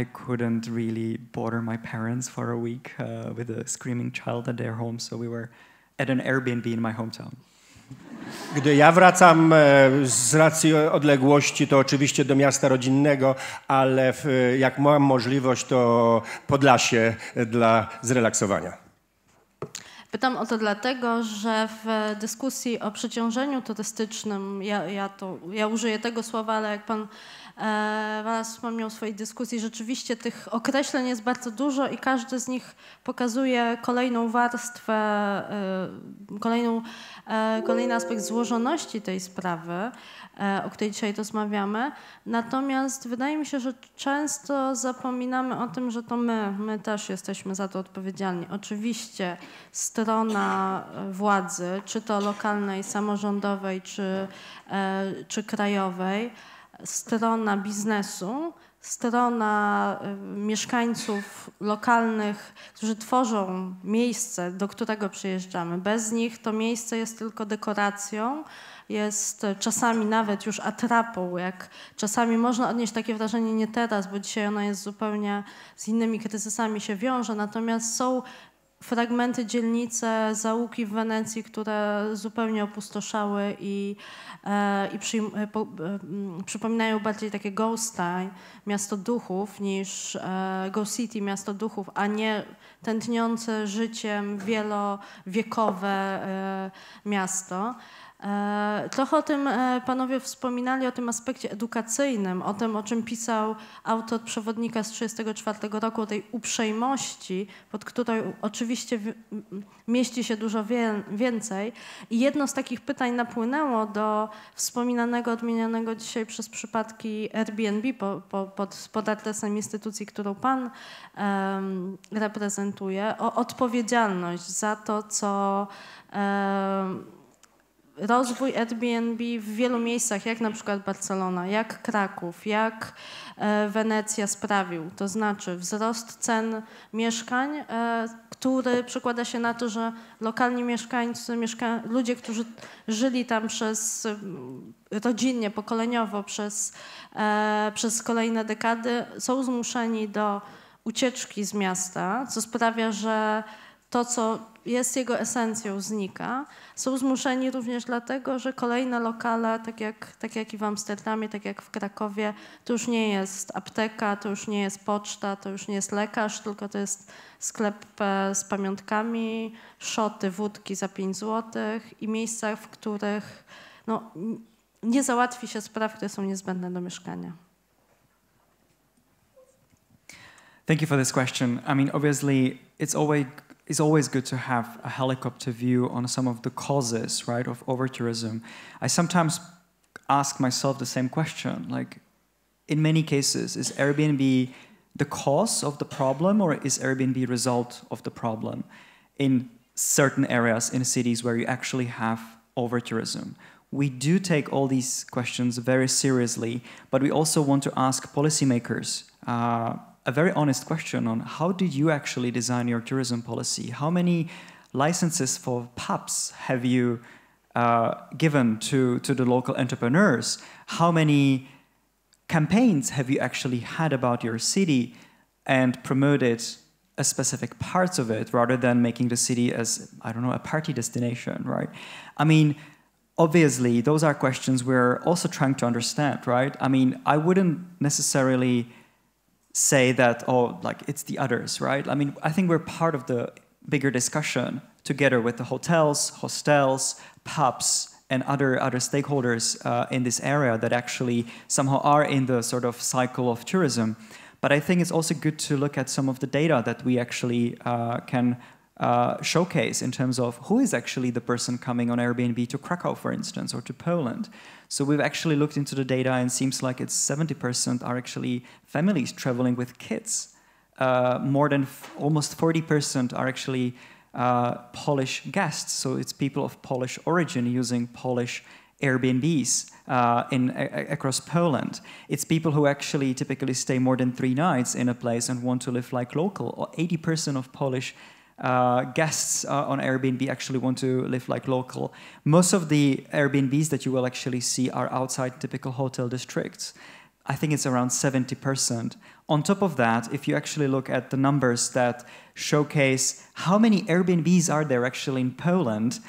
I couldn't really bother my parents for a week uh, with a screaming child at their home. So we were at an Airbnb in my hometown. Gdy ja wracam e, z racji odległości, to oczywiście do miasta rodzinnego, ale w, jak mam możliwość, to Podlasie dla zrelaksowania. Pytam o to dlatego, że w dyskusji o przeciążeniu turystycznym, ja, ja, to, ja użyję tego słowa, ale jak pan Raz e, wspomniał w swojej dyskusji. Rzeczywiście tych określeń jest bardzo dużo i każdy z nich pokazuje kolejną warstwę, e, kolejną, e, kolejny aspekt złożoności tej sprawy, o której dzisiaj rozmawiamy. Natomiast wydaje mi się, że często zapominamy o tym, że to my, my też jesteśmy za to odpowiedzialni. Oczywiście strona władzy, czy to lokalnej, samorządowej, czy, czy krajowej, strona biznesu, strona y, mieszkańców lokalnych, którzy tworzą miejsce, do którego przyjeżdżamy. Bez nich to miejsce jest tylko dekoracją, jest czasami nawet już atrapą, jak czasami można odnieść takie wrażenie nie teraz, bo dzisiaj ona jest zupełnie z innymi kryzysami się wiąże, natomiast są fragmenty dzielnice zaułki w Wenecji, które zupełnie opustoszały i, e, i przy, e, po, e, mm, przypominają bardziej takie ghost town, miasto duchów, niż ghost city, miasto duchów, a nie tętniące życiem wielowiekowe miasto. E, trochę o tym e, panowie wspominali, o tym aspekcie edukacyjnym, o tym, o czym pisał autor przewodnika z 1934 roku, o tej uprzejmości, pod którą oczywiście mieści się dużo więcej. I jedno z takich pytań napłynęło do wspominanego, odmienianego dzisiaj przez przypadki Airbnb po, po, pod, pod adresem instytucji, którą pan um, reprezentuje, o odpowiedzialność za to, co um, rozwój Airbnb w wielu miejscach, jak na przykład Barcelona, jak Kraków, jak e, Wenecja sprawił, to znaczy wzrost cen mieszkań, e, który przekłada się na to, że lokalni mieszkańcy, mieszka ludzie, którzy żyli tam przez mm, rodzinnie, pokoleniowo przez, e, przez kolejne dekady, są zmuszeni do ucieczki z miasta, co sprawia, że to, co jest jego esencją, znika są zmuszeni również dlatego, że kolejne lokale, tak jak, tak jak i w Amsterdamie, tak jak w Krakowie, to już nie jest apteka, to już nie jest poczta, to już nie jest lekarz, tylko to jest sklep e, z pamiątkami, szoty, wódki za 5 zł i miejsca, w których no, nie załatwi się spraw, które są niezbędne do mieszkania. Thank you for this question. I mean, obviously, it's always it's always good to have a helicopter view on some of the causes, right, of overtourism. I sometimes ask myself the same question, like, in many cases, is Airbnb the cause of the problem or is Airbnb result of the problem in certain areas in cities where you actually have overtourism? We do take all these questions very seriously, but we also want to ask policymakers, uh, a very honest question on how did you actually design your tourism policy? How many licenses for pubs have you uh, given to, to the local entrepreneurs? How many campaigns have you actually had about your city and promoted a specific parts of it rather than making the city as, I don't know, a party destination, right? I mean, obviously, those are questions we're also trying to understand, right? I mean, I wouldn't necessarily say that, oh, like it's the others, right? I mean, I think we're part of the bigger discussion together with the hotels, hostels, pubs, and other, other stakeholders uh, in this area that actually somehow are in the sort of cycle of tourism. But I think it's also good to look at some of the data that we actually uh, can uh, showcase in terms of who is actually the person coming on Airbnb to Krakow, for instance, or to Poland. So we've actually looked into the data and seems like it's 70% are actually families traveling with kids. Uh, more than almost 40% are actually uh, Polish guests. So it's people of Polish origin using Polish Airbnbs uh, in across Poland. It's people who actually typically stay more than three nights in a place and want to live like local. Or 80% of Polish uh, guests uh, on Airbnb actually want to live like local. Most of the Airbnbs that you will actually see are outside typical hotel districts. I think it's around 70%. On top of that, if you actually look at the numbers that showcase how many Airbnbs are there actually in Poland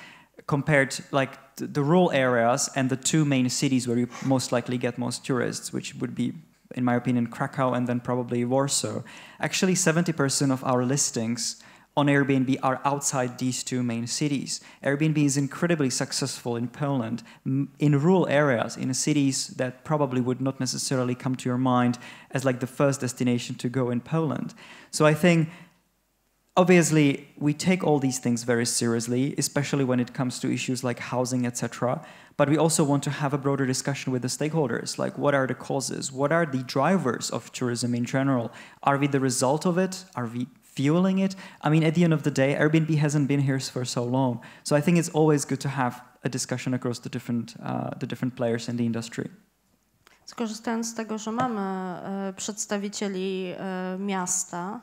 compared like the rural areas and the two main cities where you most likely get most tourists, which would be in my opinion, Krakow and then probably Warsaw. Actually, 70% of our listings on Airbnb are outside these two main cities. Airbnb is incredibly successful in Poland, in rural areas, in cities that probably would not necessarily come to your mind as like the first destination to go in Poland. So I think obviously we take all these things very seriously especially when it comes to issues like housing etc but we also want to have a broader discussion with the stakeholders like what are the causes what are the drivers of tourism in general are we the result of it are we fueling it. I mean, at the end of the day, Airbnb hasn't been here for so long. So I think it's always good to have a discussion across the different, uh, the different players in the industry. Skorzystając z tego, że mamy y, przedstawicieli y, miasta,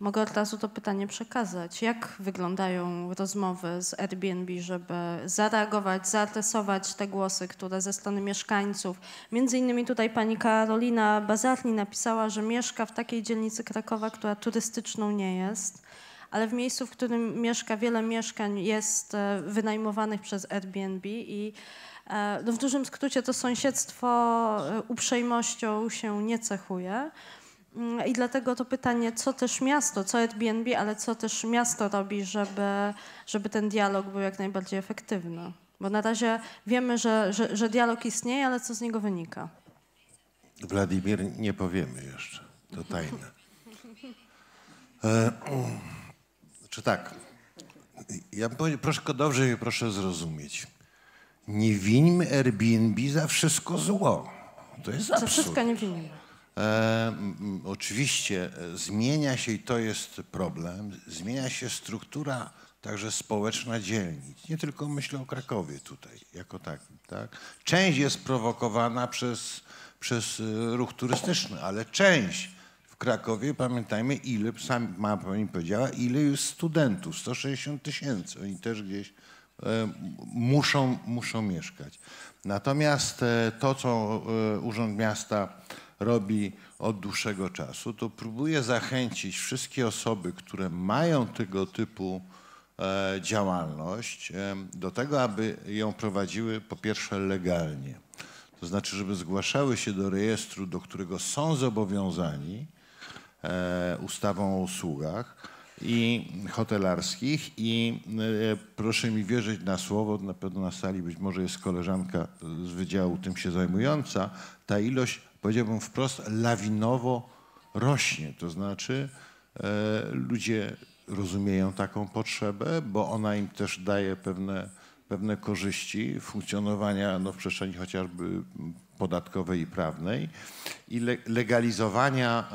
Mogę od razu to pytanie przekazać. Jak wyglądają rozmowy z Airbnb, żeby zareagować, zaadresować te głosy, które ze strony mieszkańców? Między innymi tutaj pani Karolina Bazarni napisała, że mieszka w takiej dzielnicy Krakowa, która turystyczną nie jest, ale w miejscu, w którym mieszka wiele mieszkań, jest e, wynajmowanych przez Airbnb i e, no w dużym skrócie to sąsiedztwo e, uprzejmością się nie cechuje. Mm, I dlatego to pytanie, co też miasto, co Airbnb, ale co też miasto robi, żeby, żeby ten dialog był jak najbardziej efektywny. Bo na razie wiemy, że, że, że dialog istnieje, ale co z niego wynika? Władimir, nie powiemy jeszcze. To tajne. E, mm, czy tak? Ja powiem, proszę, dobrze proszę zrozumieć. Nie winimy Airbnb za wszystko zło. To jest absurd. Za wszystko nie winimy. E, oczywiście e, zmienia się, i to jest problem, zmienia się struktura także społeczna dzielnic. Nie tylko myślę o Krakowie tutaj, jako takim. Tak? Część jest prowokowana przez, przez e, ruch turystyczny, ale część w Krakowie, pamiętajmy, ile, sam pani powiedziała, ile jest studentów, 160 tysięcy. Oni też gdzieś e, muszą, muszą mieszkać. Natomiast e, to, co e, Urząd Miasta robi od dłuższego czasu, to próbuje zachęcić wszystkie osoby, które mają tego typu e, działalność e, do tego, aby ją prowadziły po pierwsze legalnie. To znaczy, żeby zgłaszały się do rejestru, do którego są zobowiązani e, ustawą o usługach i hotelarskich i proszę mi wierzyć na słowo, na pewno na sali być może jest koleżanka z wydziału tym się zajmująca, ta ilość powiedziałbym wprost, lawinowo rośnie. To znaczy e, ludzie rozumieją taką potrzebę, bo ona im też daje pewne, pewne korzyści funkcjonowania no, w przestrzeni chociażby podatkowej i prawnej i le legalizowania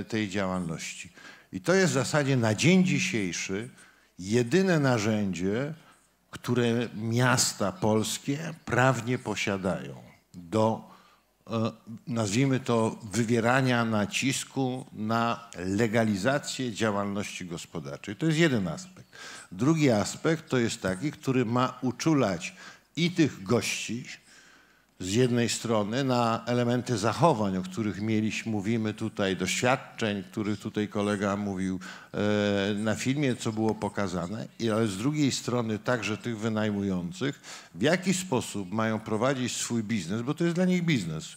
e, tej działalności. I to jest w zasadzie na dzień dzisiejszy jedyne narzędzie, które miasta polskie prawnie posiadają do E, nazwijmy to, wywierania nacisku na legalizację działalności gospodarczej. To jest jeden aspekt. Drugi aspekt to jest taki, który ma uczulać i tych gości, z jednej strony na elementy zachowań, o których mieliśmy, mówimy tutaj, doświadczeń, których tutaj kolega mówił e, na filmie, co było pokazane, ale z drugiej strony także tych wynajmujących, w jaki sposób mają prowadzić swój biznes, bo to jest dla nich biznes,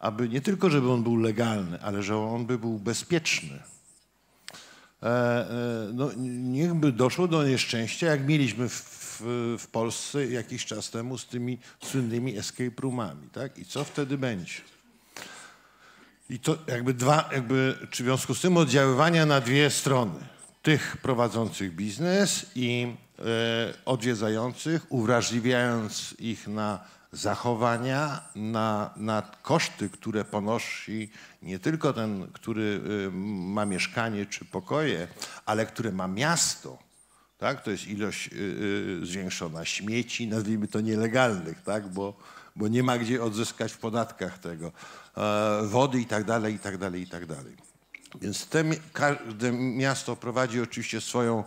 aby nie tylko, żeby on był legalny, ale żeby on by był bezpieczny. E, e, no, niech by doszło do nieszczęścia, jak mieliśmy w w, Polsce jakiś czas temu z tymi słynnymi escape roomami, tak? I co wtedy będzie? I to jakby dwa, jakby, czy w związku z tym oddziaływania na dwie strony. Tych prowadzących biznes i e, odwiedzających, uwrażliwiając ich na zachowania, na, na koszty, które ponosi nie tylko ten, który e, ma mieszkanie czy pokoje, ale które ma miasto tak? to jest ilość y, y, zwiększona śmieci, nazwijmy to nielegalnych, tak? bo, bo nie ma gdzie odzyskać w podatkach tego, e, wody i tak dalej, i tak dalej, i tak dalej. Więc te, każde miasto prowadzi oczywiście swoją,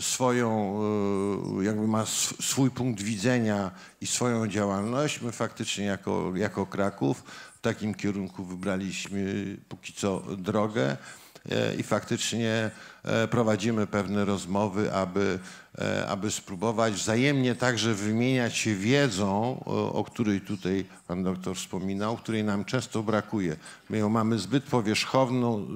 swoją, y, jakby ma swój punkt widzenia i swoją działalność. My faktycznie jako, jako Kraków w takim kierunku wybraliśmy póki co drogę e, i faktycznie E, prowadzimy pewne rozmowy, aby, e, aby spróbować wzajemnie także wymieniać się wiedzą, o której tutaj pan doktor wspominał, której nam często brakuje. My ją mamy zbyt powierzchowną,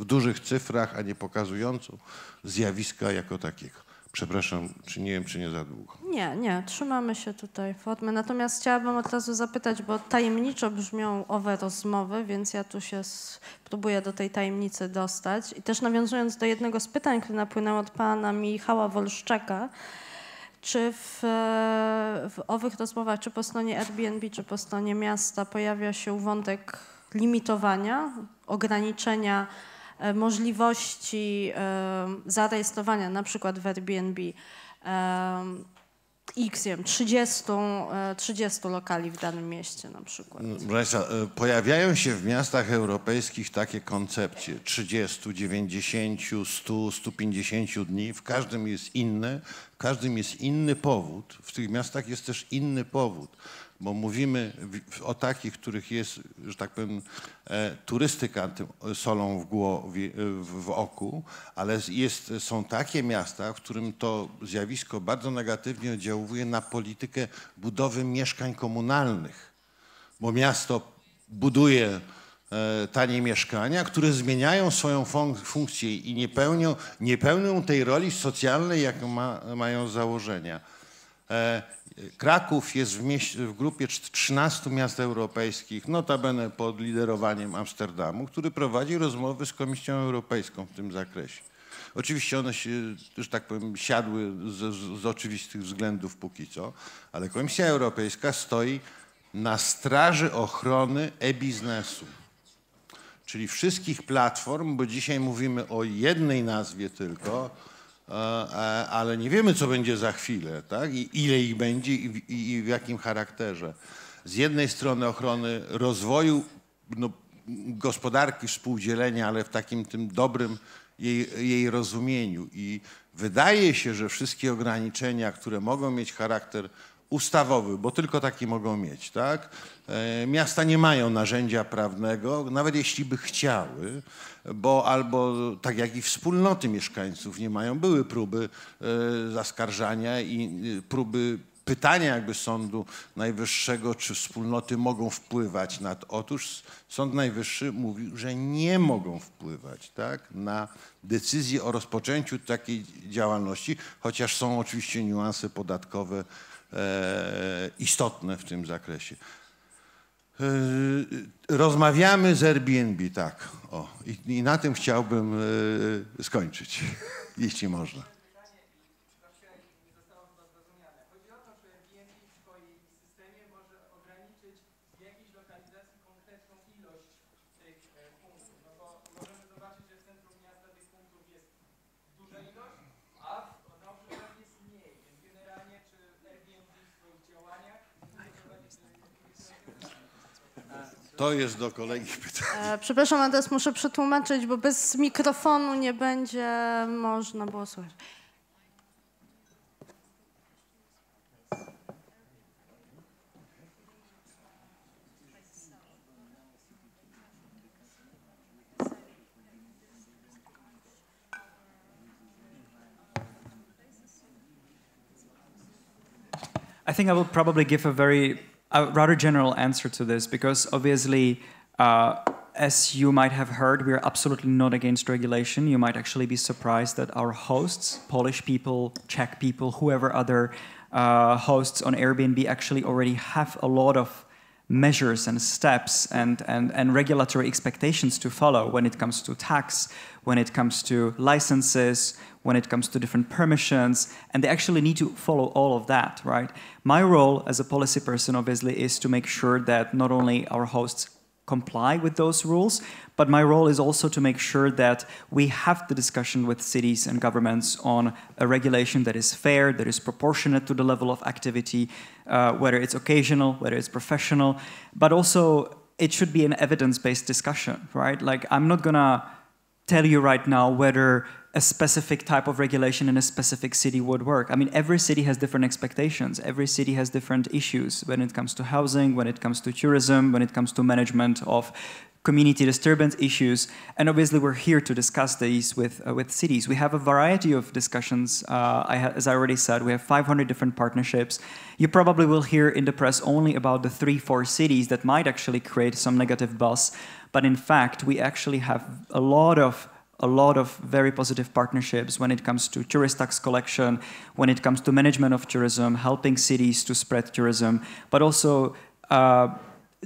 w dużych cyfrach, a nie pokazującą zjawiska jako takiego. Przepraszam, czy nie wiem, czy nie za długo. Nie, nie, trzymamy się tutaj formy. Natomiast chciałabym od razu zapytać, bo tajemniczo brzmią owe rozmowy, więc ja tu się spróbuję do tej tajemnicy dostać. I też nawiązując do jednego z pytań, które napłynęło od pana Michała Wolszczaka, czy w, e, w owych rozmowach, czy po stronie Airbnb, czy po stronie miasta pojawia się wątek limitowania, ograniczenia E, możliwości e, zarejestrowania na przykład w Airbnb e, X, wiem, 30, 30 lokali w danym mieście na przykład. Proszę, mm, pojawiają się w miastach europejskich takie koncepcje 30, 90, 100, 150 dni. W każdym jest inny, w każdym jest inny powód. W tych miastach jest też inny powód bo mówimy o takich, których jest, że tak powiem, e, turystyka tym e, solą w, głowie, e, w oku, ale jest, są takie miasta, w którym to zjawisko bardzo negatywnie oddziałuje na politykę budowy mieszkań komunalnych, bo miasto buduje tanie mieszkania, które zmieniają swoją funkcję i nie pełnią, nie pełnią tej roli socjalnej, jaką ma, mają założenia. E, Kraków jest w, mieście, w grupie 13 miast europejskich, notabene pod liderowaniem Amsterdamu, który prowadzi rozmowy z Komisją Europejską w tym zakresie. Oczywiście one się, że tak powiem, siadły z, z, z oczywistych względów póki co, ale Komisja Europejska stoi na straży ochrony e-biznesu, czyli wszystkich platform, bo dzisiaj mówimy o jednej nazwie tylko, E, e, ale nie wiemy, co będzie za chwilę, tak? I ile ich będzie i w, jakim charakterze. Z jednej strony ochrony rozwoju no, gospodarki współdzielenia, ale w takim tym dobrym jej, jej rozumieniu. I wydaje się, że wszystkie ograniczenia, które mogą mieć charakter ustawowy, bo tylko taki mogą mieć, tak? E, miasta nie mają narzędzia prawnego, nawet jeśli by chciały, bo albo tak jak i wspólnoty mieszkańców nie mają, były próby e, zaskarżania i e, próby pytania jakby Sądu Najwyższego, czy wspólnoty mogą wpływać na to. Otóż Sąd Najwyższy mówił, że nie mogą wpływać tak, na decyzję o rozpoczęciu takiej działalności, chociaż są oczywiście niuanse podatkowe, E, istotne w tym zakresie. E, rozmawiamy z Airbnb, tak. O, i, i na tym chciałbym e, skończyć, jeśli można. To jest do kolegi pytanie. E, przepraszam, a teraz muszę przetłumaczyć, bo bez mikrofonu nie będzie można było słuchać. I think I will probably give a very a rather general answer to this because obviously, uh, as you might have heard, we are absolutely not against regulation. You might actually be surprised that our hosts, Polish people, Czech people, whoever other uh, hosts on Airbnb actually already have a lot of measures and steps and, and, and regulatory expectations to follow when it comes to tax, when it comes to licenses, when it comes to different permissions, and they actually need to follow all of that, right? My role as a policy person, obviously, is to make sure that not only our hosts comply with those rules. But my role is also to make sure that we have the discussion with cities and governments on a regulation that is fair, that is proportionate to the level of activity, uh, whether it's occasional, whether it's professional, but also it should be an evidence-based discussion, right? Like I'm not gonna tell you right now whether a specific type of regulation in a specific city would work. I mean, every city has different expectations. Every city has different issues when it comes to housing, when it comes to tourism, when it comes to management of community disturbance issues, and obviously we're here to discuss these with uh, with cities. We have a variety of discussions. Uh, I as I already said, we have 500 different partnerships. You probably will hear in the press only about the three, four cities that might actually create some negative buzz. But in fact, we actually have a lot of a lot of very positive partnerships when it comes to tourist tax collection, when it comes to management of tourism, helping cities to spread tourism, but also uh,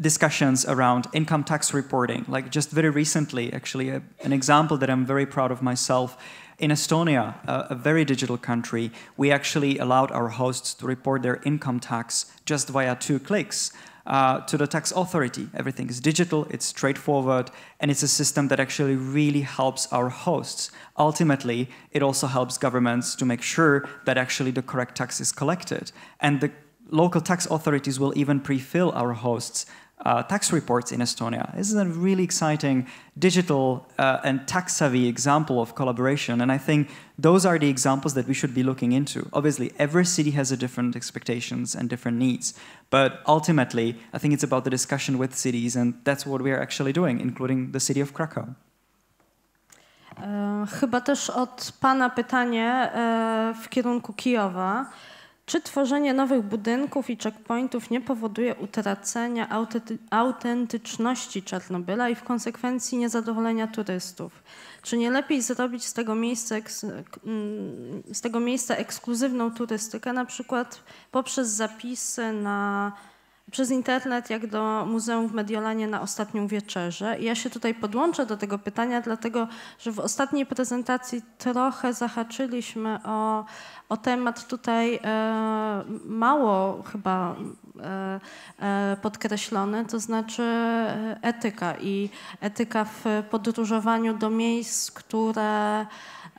discussions around income tax reporting. Like just very recently, actually, a, an example that I'm very proud of myself. In Estonia, a, a very digital country, we actually allowed our hosts to report their income tax just via two clicks uh, to the tax authority. Everything is digital, it's straightforward, and it's a system that actually really helps our hosts. Ultimately, it also helps governments to make sure that actually the correct tax is collected. And the local tax authorities will even pre-fill our hosts uh, tax reports in Estonia. This is a really exciting digital uh, and tax-savvy example of collaboration, and I think those are the examples that we should be looking into. Obviously, every city has a different expectations and different needs, But ultimately, I think it's about the discussion with cities, and that's what we are actually doing, including the city of Krakow. E, chyba też od Pana pytanie e, w kierunku Kijowa. Czy tworzenie nowych budynków i checkpointów nie powoduje utracenia autentyczności Czarnobyla i w konsekwencji niezadowolenia turystów? Czy nie lepiej zrobić z tego miejsca, mm, z tego miejsca ekskluzywną turystykę, na przykład poprzez zapisy na przez internet, jak do Muzeum w Mediolanie na ostatnią wieczerzę. I ja się tutaj podłączę do tego pytania, dlatego że w ostatniej prezentacji trochę zahaczyliśmy o, o temat tutaj e, mało chyba e, e, podkreślony, to znaczy e, etyka i etyka w podróżowaniu do miejsc, które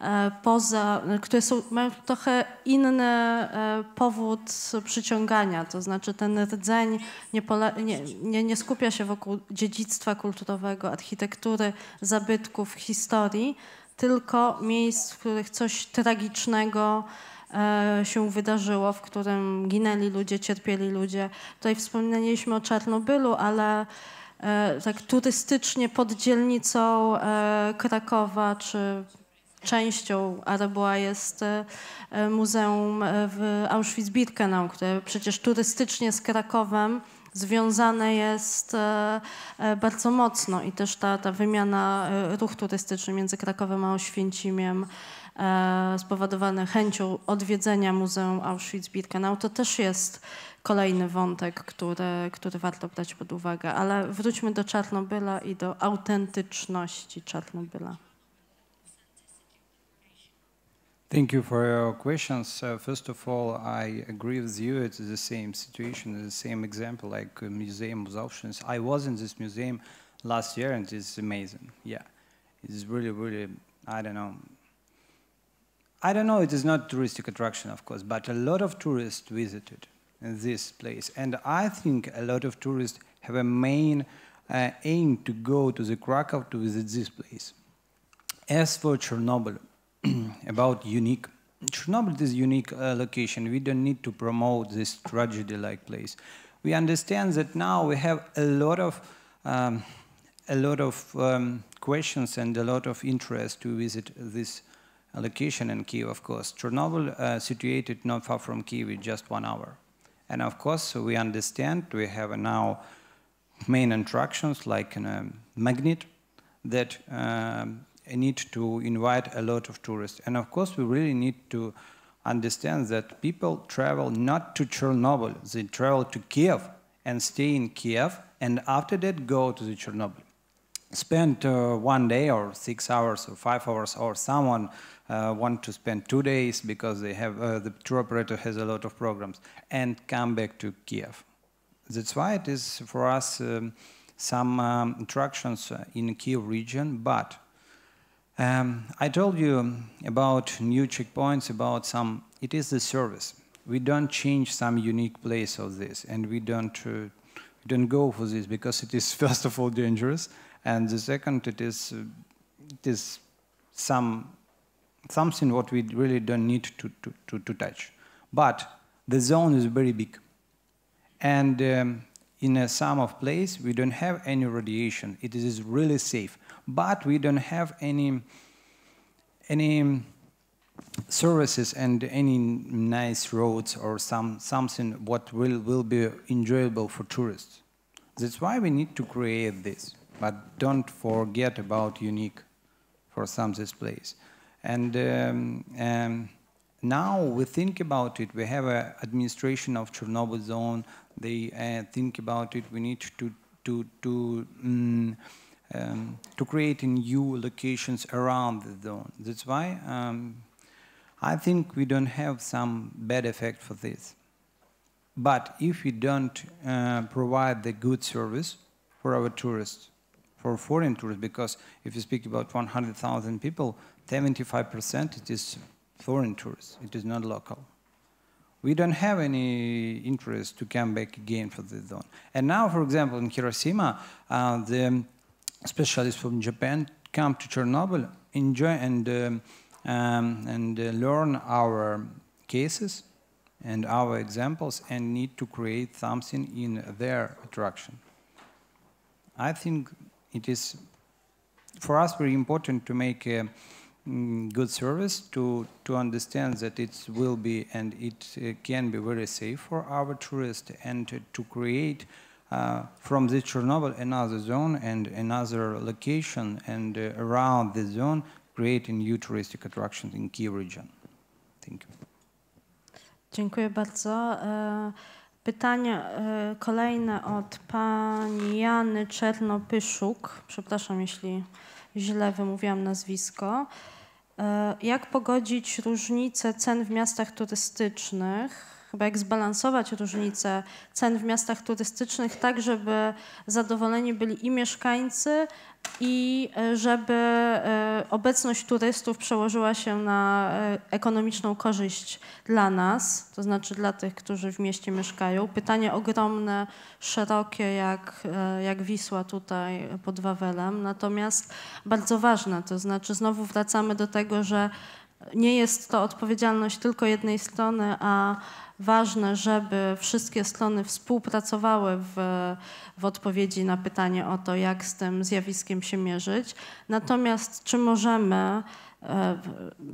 E, poza, które są, mają trochę inny e, powód przyciągania, to znaczy ten rdzeń nie, nie, nie, nie skupia się wokół dziedzictwa kulturowego, architektury, zabytków, historii, tylko miejsc, w których coś tragicznego e, się wydarzyło, w którym ginęli ludzie, cierpieli ludzie. Tutaj wspominaliśmy o Czarnobylu, ale tak turystycznie pod dzielnicą Krakowa czy częścią Araboa jest e, e, Muzeum e, w Auschwitz-Birkenau, które przecież turystycznie z Krakowem związane jest bardzo mocno i też ta, ta wymiana, ruch turystyczny między Krakowem a Oświęcimiem spowodowany chęcią odwiedzenia Muzeum Auschwitz-Birkenau, to też jest kolejny wątek, który, który warto brać pod uwagę. Ale wróćmy do Czarnobyla i do autentyczności Czarnobyla. Thank you for your questions. Uh, first of all, I agree with you. It's the same situation, the same example, like uh, museum of options. I was in this museum last year, and it's amazing. Yeah, it's really, really. I don't know. I don't know. It is not touristic attraction, of course, but a lot of tourists visited this place, and I think a lot of tourists have a main uh, aim to go to the Krakow to visit this place. As for Chernobyl, about unique Chernobyl is unique uh, location. We don't need to promote this tragedy-like place. We understand that now we have a lot of um, a lot of um, questions and a lot of interest to visit this uh, location in Kiev. Of course, Chernobyl uh, situated not far from Kiev, just one hour, and of course we understand we have now main attractions like a um, magnet that. Um, need to invite a lot of tourists. And of course, we really need to understand that people travel not to Chernobyl, they travel to Kiev and stay in Kiev, and after that go to the Chernobyl. Spend uh, one day or six hours or five hours, or someone uh, want to spend two days because they have uh, the tour operator has a lot of programs, and come back to Kiev. That's why it is for us um, some um, attractions uh, in Kiev region, but um, I told you about new checkpoints, about some, it is the service. We don't change some unique place of this, and we don't, uh, don't go for this because it is, first of all, dangerous, and the second, it is, uh, it is some, something what we really don't need to, to, to, to touch. But the zone is very big. And um, in a sum of place, we don't have any radiation. It is really safe but we don't have any any services and any nice roads or some something what will will be enjoyable for tourists. That's why we need to create this. But don't forget about unique for some this place. And um, um, now we think about it. We have an administration of Chernobyl zone. They uh, think about it. We need to to to. Um, um, to create new locations around the zone. That's why um, I think we don't have some bad effect for this. But if we don't uh, provide the good service for our tourists, for foreign tourists, because if you speak about 100,000 people, 75% it is foreign tourists, it is not local. We don't have any interest to come back again for the zone. And now, for example, in Hiroshima, uh, the specialists from Japan come to Chernobyl, enjoy and uh, um, and uh, learn our cases and our examples, and need to create something in their attraction. I think it is for us very important to make a mm, good service to to understand that it will be and it uh, can be very safe for our tourists and to, to create uh, from the Chernobyl another zone and another location and uh, around the zone creating new touristic attractions in key region. Thank you. Dziękuję bardzo. E, pytanie e, kolejne od pani Jany Czernopyszuk. Przepraszam, jeśli źle wymówiłam nazwisko. E, jak pogodzić różnice cen w miastach turystycznych chyba jak zbalansować różnice cen w miastach turystycznych tak, żeby zadowoleni byli i mieszkańcy, i e, żeby e, obecność turystów przełożyła się na e, ekonomiczną korzyść dla nas, to znaczy dla tych, którzy w mieście mieszkają. Pytanie ogromne, szerokie jak, jak Wisła tutaj pod Wawelem, natomiast bardzo ważne, to znaczy znowu wracamy do tego, że nie jest to odpowiedzialność tylko jednej strony, a ważne, żeby wszystkie strony współpracowały w, w odpowiedzi na pytanie o to, jak z tym zjawiskiem się mierzyć. Natomiast czy możemy, e,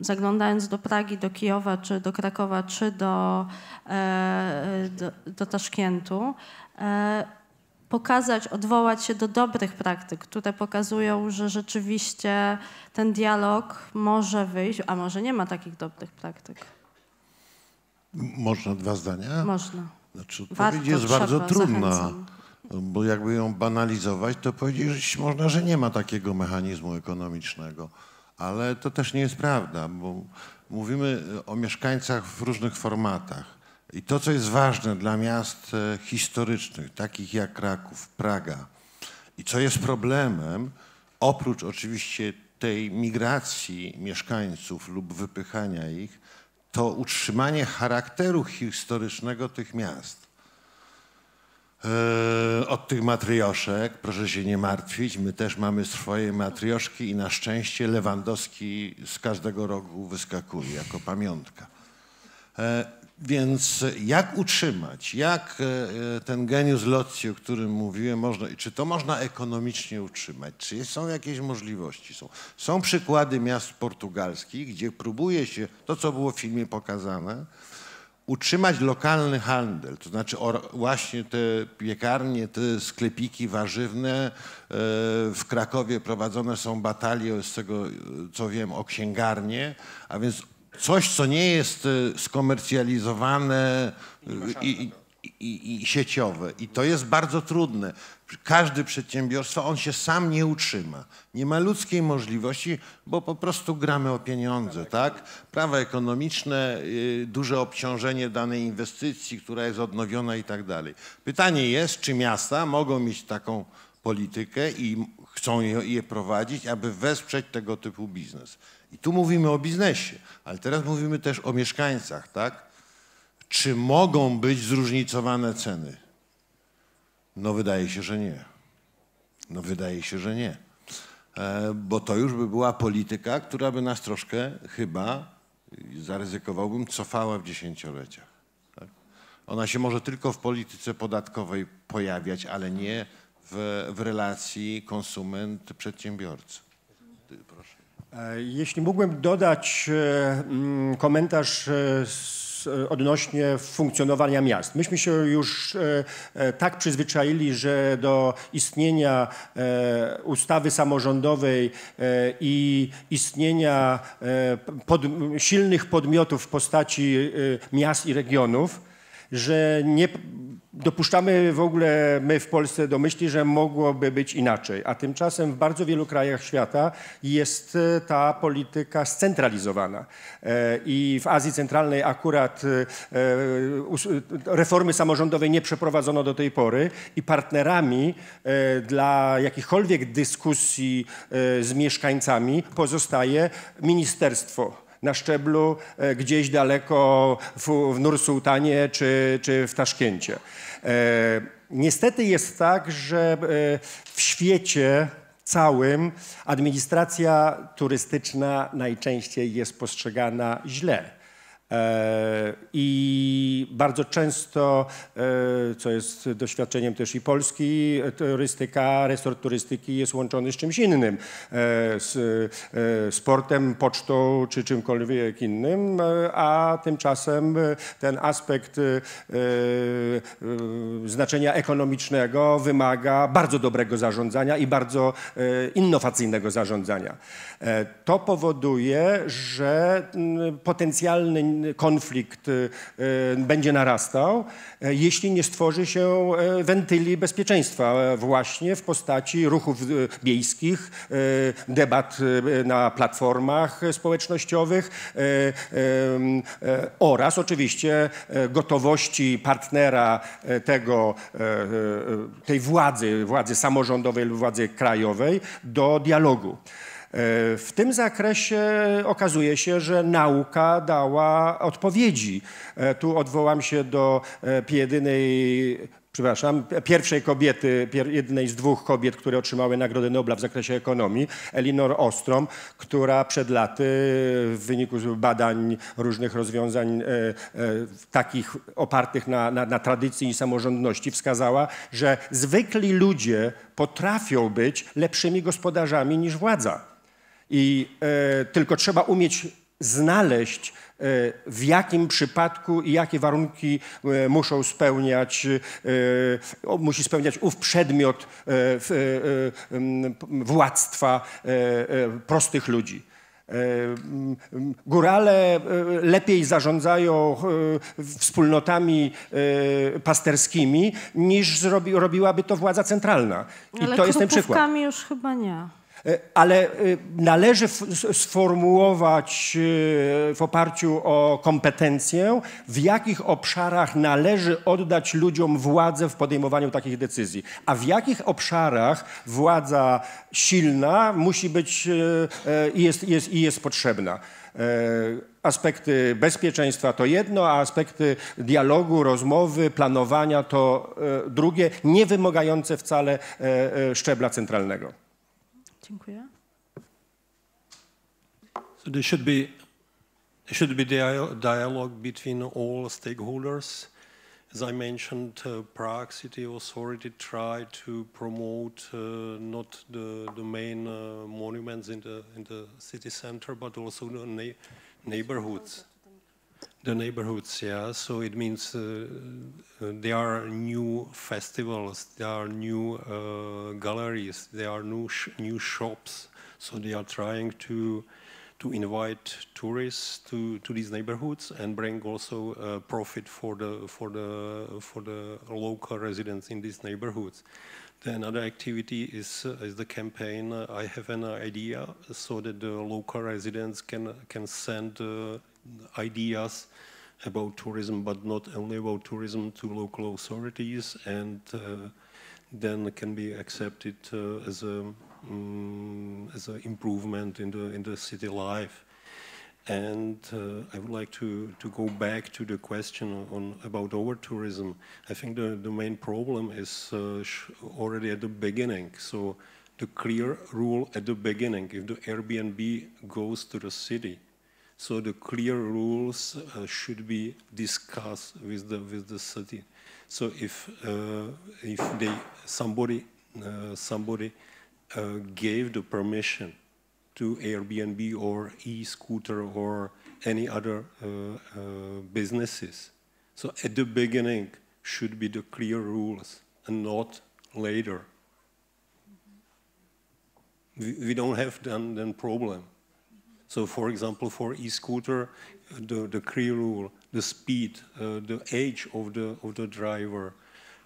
zaglądając do Pragi, do Kijowa, czy do Krakowa, czy do, e, do, do Taszkentu, e, pokazać, odwołać się do dobrych praktyk, które pokazują, że rzeczywiście ten dialog może wyjść, a może nie ma takich dobrych praktyk. Można dwa zdania? Można. Znaczy, odpowiedź jest bardzo trudna, zachęcam. No, bo jakby ją banalizować, to powiedzieć można, że nie ma takiego mechanizmu ekonomicznego. Ale to też nie jest prawda, bo mówimy o mieszkańcach w różnych formatach i to, co jest ważne dla miast e, historycznych, takich jak Kraków, Praga, i co jest problemem, oprócz oczywiście tej migracji mieszkańców lub wypychania ich, to utrzymanie charakteru historycznego tych miast. E, od tych matrioszek, proszę się nie martwić, my też mamy swoje matrioszki i na szczęście Lewandowski z każdego rogu wyskakuje jako pamiątka. E, więc e, jak utrzymać, jak e, e, ten geniusz locji, o którym mówiłem, można, czy to można ekonomicznie utrzymać? Czy są jakieś możliwości? Są, są przykłady miast portugalskich, gdzie próbuje się, to co było w filmie pokazane, utrzymać lokalny handel, to znaczy właśnie te piekarnie, te sklepiki warzywne. W Krakowie prowadzone są batalie, z tego co wiem, o księgarnie, a więc coś, co nie jest y, skomercjalizowane y, i, i, i, sieciowe. I to jest bardzo trudne. Każdy przedsiębiorstwo, on się sam nie utrzyma. Nie ma ludzkiej możliwości, bo po prostu gramy o pieniądze, tak? Prawa ekonomiczne, y, duże obciążenie danej inwestycji, która jest odnowiona i tak dalej. Pytanie jest, czy miasta mogą mieć taką politykę i chcą je, je prowadzić, aby wesprzeć tego typu biznes. I tu mówimy o biznesie, ale teraz mówimy też o mieszkańcach, tak? Czy mogą być zróżnicowane ceny? No wydaje się, że nie. No wydaje się, że nie. E, bo to już by była polityka, która by nas troszkę chyba, y, zaryzykowałbym, cofała w dziesięcioleciach. Tak? Ona się może tylko w polityce podatkowej pojawiać, ale nie w, w relacji konsument-przedsiębiorca. Proszę. E, jeśli mógłbym dodać e, mm, komentarz e, odnośnie funkcjonowania miast. Myśmy się już tak przyzwyczaili, że do istnienia ustawy samorządowej i istnienia pod, silnych podmiotów w postaci miast i regionów, że nie Dopuszczamy w ogóle my w Polsce do myśli, że mogłoby być inaczej, a tymczasem w bardzo wielu krajach świata jest e, ta polityka scentralizowana. E, I w Azji Centralnej akurat e, reformy samorządowej nie przeprowadzono do tej pory i partnerami dla jakichkolwiek dyskusji z mieszkańcami pozostaje ministerstwo na szczeblu e, gdzieś daleko w, w Nursultanie czy, czy w Taszkencie. E, niestety jest tak, że e, w świecie całym administracja turystyczna najczęściej jest postrzegana źle. E, I bardzo często, e, co jest doświadczeniem też i Polski, e, turystyka, resort turystyki jest łączony z czymś innym, z sportem, pocztą czy czymkolwiek innym, a tymczasem ten aspekt znaczenia ekonomicznego wymaga bardzo dobrego zarządzania i bardzo innowacyjnego zarządzania. To powoduje, że mm, potencjalny konflikt y, y, będzie narastał, e, jeśli nie stworzy się e, wentyli bezpieczeństwa e, właśnie w postaci ruchów wiejskich, debat na platformach społecznościowych oraz oczywiście gotowości partnera tego, tej władzy, władzy samorządowej lub władzy krajowej do dialogu. E, w tym zakresie okazuje się, że nauka dała odpowiedzi. E, tu odwołam się do jedynej e, przepraszam, pierwszej kobiety, jednej z dwóch kobiet, które otrzymały Nagrodę Nobla w zakresie ekonomii, Elinor Ostrom, która przed laty w wyniku badań różnych rozwiązań takich opartych na, na, na tradycji i samorządności wskazała, że zwykli ludzie potrafią być lepszymi gospodarzami niż władza. I e, tylko trzeba umieć znaleźć, e, w jakim przypadku i jakie warunki e, muszą spełniać, e, musi spełniać ów przedmiot władztwa prostych ludzi. Górale lepiej zarządzają wspólnotami pasterskimi niż zrobi, robiłaby to władza centralna. I Ale to jest ten przykład. już chyba nie. E, ale e, należy sformułować e, w oparciu o kompetencję, w jakich obszarach należy oddać ludziom władzę w podejmowaniu takich decyzji, a w jakich obszarach władza silna musi być i jest, jest, jest potrzebna aspekty bezpieczeństwa to jedno, a aspekty dialogu, rozmowy, planowania to drugie, nie wymagające wcale szczebla centralnego. Dziękuję. So there should be there should be dialogue between all stakeholders. As I mentioned, uh, Prague City Authority tried to promote uh, not the, the main uh, monuments in the, in the city center, but also the na neighborhoods the neighborhoods, yeah. So it means uh, uh, there are new festivals, there are new uh, galleries, there are new sh new shops. So they are trying to to invite tourists to to these neighborhoods and bring also uh, profit for the for the for the local residents in these neighborhoods. The another activity is, uh, is the campaign I have an idea so that the local residents can, can send uh, ideas about tourism, but not only about tourism to local authorities and uh, then can be accepted as a um, as an improvement in the in the city life. And uh, I would like to, to go back to the question on, about over tourism. I think the, the main problem is uh, already at the beginning. So the clear rule at the beginning, if the Airbnb goes to the city, so the clear rules uh, should be discussed with the with the city. So if uh, if they somebody uh, somebody uh, gave the permission to Airbnb or e-scooter or any other uh, uh, businesses. So at the beginning should be the clear rules and not later. We, we don't have then, then problem. So for example, for e-scooter, the, the clear rule, the speed, uh, the age of the, of the driver,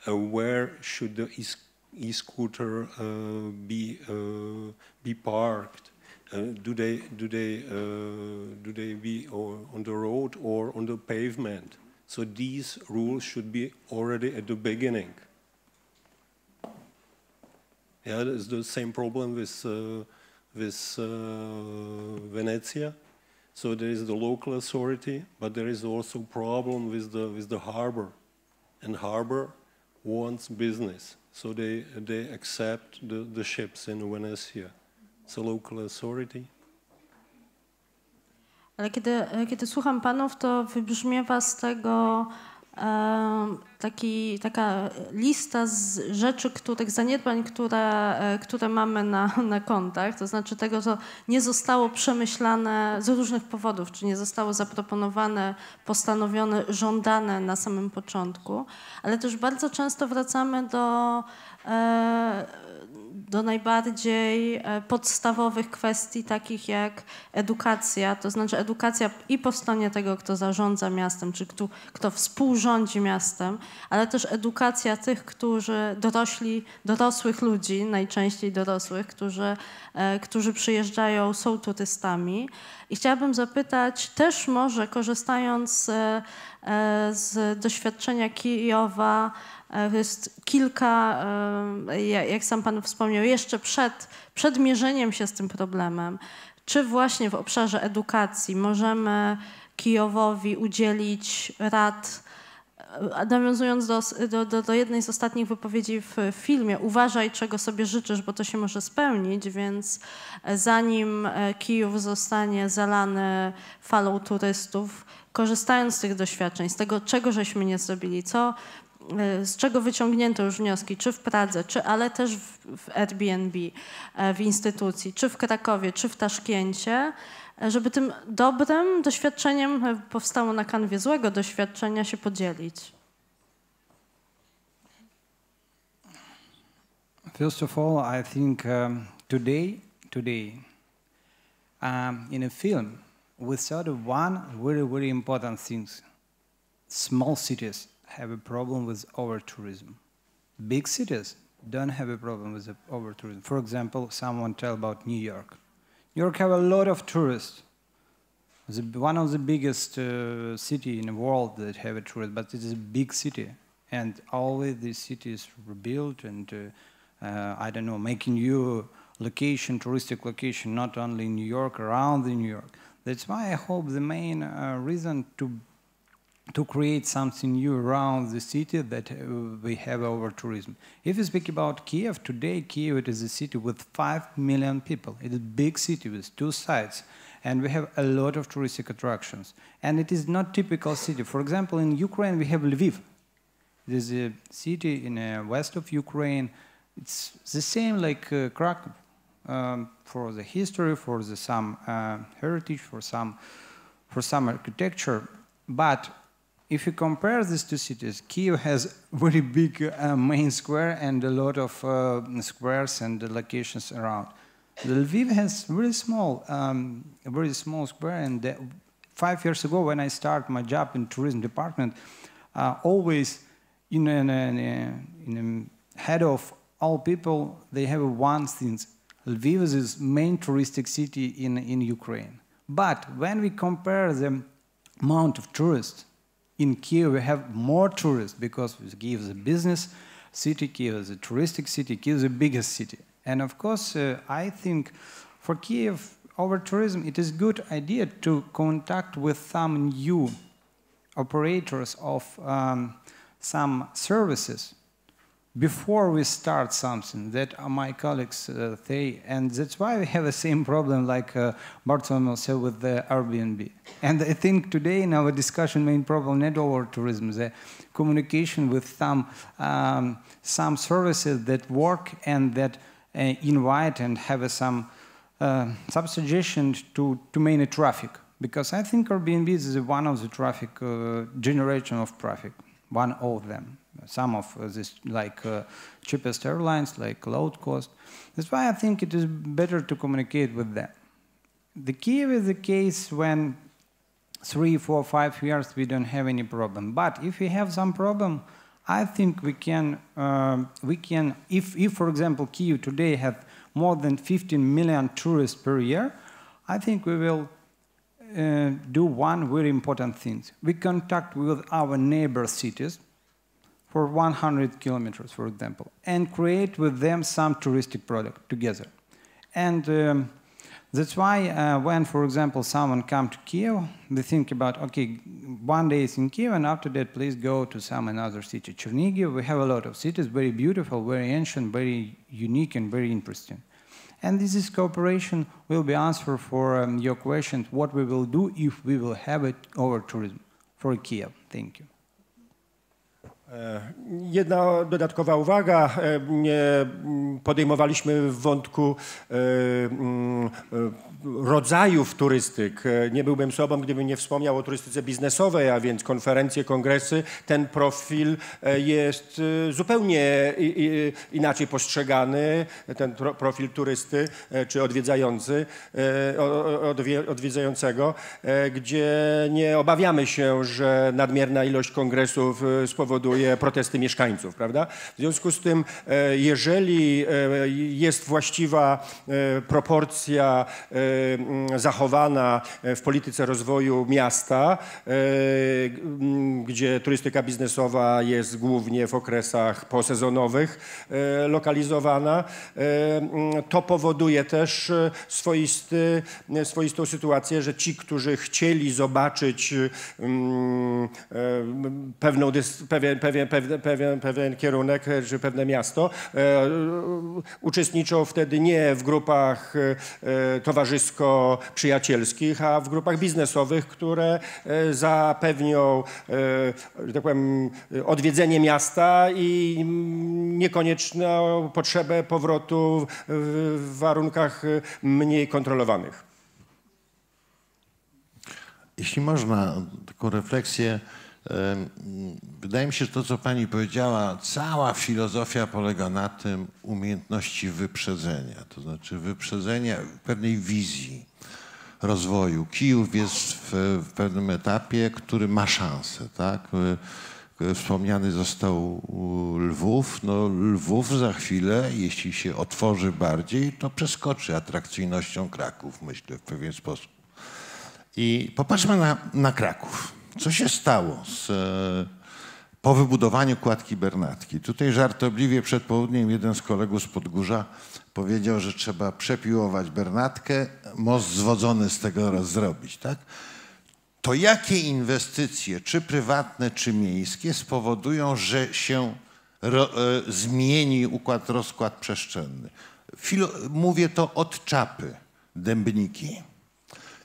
uh, where should the e-scooter uh, be, uh, be parked, uh, do they do they uh, do they be on the road or on the pavement? So these rules should be already at the beginning. Yeah, it's the same problem with uh, with uh, Venezia. So there is the local authority, but there is also problem with the with the harbor, and harbor wants business, so they they accept the the ships in Venezia. the local authority. Ale kiedy, kiedy słucham panów, to wybrzmiewa z tego taki, taka lista z rzeczy, których zaniedbań, które, e, które mamy na, na kontach, to znaczy tego, co nie zostało przemyślane z różnych powodów, czy nie zostało zaproponowane, postanowione, żądane na samym początku, ale też bardzo często wracamy do e, do najbardziej e, podstawowych kwestii, takich jak edukacja, to znaczy edukacja i po stronie tego, kto zarządza miastem, czy kto, kto współrządzi miastem, ale też edukacja tych, którzy dorośli, dorosłych ludzi, najczęściej dorosłych, którzy, e, którzy przyjeżdżają, są turystami. I chciałabym zapytać, też może korzystając e, z doświadczenia Kijowa, E, jest kilka, e, jak sam Pan wspomniał, jeszcze przed, przed mierzeniem się z tym problemem, czy właśnie w obszarze edukacji możemy Kijowowi udzielić rad, e, nawiązując do, do, do, jednej z ostatnich wypowiedzi w filmie, uważaj, czego sobie życzysz, bo to się może spełnić, więc zanim Kijów zostanie zalany falą turystów, korzystając z tych doświadczeń, z tego, czego żeśmy nie zrobili, co E, z czego wyciągnięto już wnioski, czy w Pradze, czy, ale też w, w Airbnb, e, w instytucji, czy w Krakowie, czy w Taszkencie, e, żeby tym dobrym doświadczeniem powstało na kanwie złego doświadczenia się podzielić? First of all, I think um, today, today, um, in a film, we saw one very, very important thing: small cities. have a problem with over tourism. Big cities don't have a problem with over tourism. For example, someone tell about New York. New York have a lot of tourists. It's one of the biggest uh, city in the world that have a tourist, but it is a big city, and always the city is rebuilt and uh, uh, I don't know, making new location, touristic location, not only in New York, around the New York. That's why I hope the main uh, reason to to create something new around the city that uh, we have over tourism. If you speak about Kiev, today Kiev is a city with 5 million people. It is a big city with two sides and we have a lot of touristic attractions. And it is not typical city. For example, in Ukraine we have Lviv. It is a city in the uh, west of Ukraine. It's the same like uh, Krakow um, for the history, for the some uh, heritage, for some for some architecture, but if you compare these two cities, Kiev has very big uh, main square and a lot of uh, squares and locations around. Lviv has very small, um, very small square. And uh, five years ago, when I started my job in tourism department, uh, always in the in, in head of all people, they have one thing. Lviv is the main touristic city in, in Ukraine. But when we compare the amount of tourists in Kiev we have more tourists because Kiev is a business city, Kiev is a touristic city, Kiev is the biggest city. And of course, uh, I think for Kiev, over tourism, it is good idea to contact with some new operators of um, some services before we start something that uh, my colleagues uh, and that's why we have the same problem like uh, Bartolomeo said with the Airbnb and I think today in our discussion main problem not over tourism the communication with some um, some services that work and that uh, invite and have some uh, some suggestions to to maintain traffic because I think Airbnb is one of the traffic uh, generation of traffic one of them some of these like uh, cheapest airlines, like low cost. That's why I think it is better to communicate with them. The Kiev is the case when three, four, five years we don't have any problem. But if we have some problem, I think we can, uh, we can if, if, for example, Kiev today have more than 15 million tourists per year, I think we will uh, do one very important thing. We contact with our neighbor cities, for 100 kilometers, for example, and create with them some touristic product together. And um, that's why uh, when, for example, someone come to Kiev, they think about, okay, one day is in Kiev, and after that, please go to some another city. Chernigiv, we have a lot of cities, very beautiful, very ancient, very unique, and very interesting. And this is cooperation will be answer for um, your question, what we will do if we will have it over tourism for Kiev. Thank you. E, jedna dodatkowa uwaga. E, nie mm, podejmowaliśmy wątku e, mm, rodzajów turystyk. Nie byłbym sobą, gdybym nie wspomniał o turystyce biznesowej, a więc konferencje, kongresy. Ten profil jest zupełnie inaczej postrzegany, ten profil turysty czy odwiedzający, odwiedzającego, gdzie nie obawiamy się, że nadmierna ilość kongresów spowoduje, swoje protesty mieszkańców, prawda? W związku z tym, e, jeżeli e, jest właściwa e, proporcja zachowana w polityce rozwoju miasta, gdzie turystyka biznesowa jest głównie w okresach posezonowych lokalizowana, to powoduje też swoisty, swoistą sytuację, że ci, którzy chcieli zobaczyć pewną, pewien, pewien pewien, pewien, pewien kierunek e, czy pewne miasto. E, uczestniczą wtedy nie w grupach e, towarzysko-przyjacielskich, a w grupach biznesowych, które zapewnią tak powiem, odwiedzenie miasta i mm, niekonieczną potrzebę powrotu w warunkach mniej kontrolowanych. Jeśli można, taką refleksję Wydaje mi się, że to, co pani powiedziała, cała filozofia polega na tym umiejętności wyprzedzenia, to znaczy wyprzedzenia pewnej wizji rozwoju. Kijów jest w, w pewnym etapie, który ma szansę, tak? E, e, wspomniany został Lwów. No, Lwów za chwilę, jeśli się otworzy bardziej, to przeskoczy atrakcyjnością Kraków, myślę, w pewien sposób. I popatrzmy na, na Kraków. Co się stało z, e, po wybudowaniu kładki Bernatki? Tutaj żartobliwie przed południem jeden z kolegów z Podgórza powiedział, że trzeba przepiłować Bernatkę, most zwodzony z tego zrobić, tak? To jakie inwestycje, czy prywatne, czy miejskie, spowodują, że się ro, e, zmieni układ, rozkład przestrzenny? Filo, mówię to od czapy, dębniki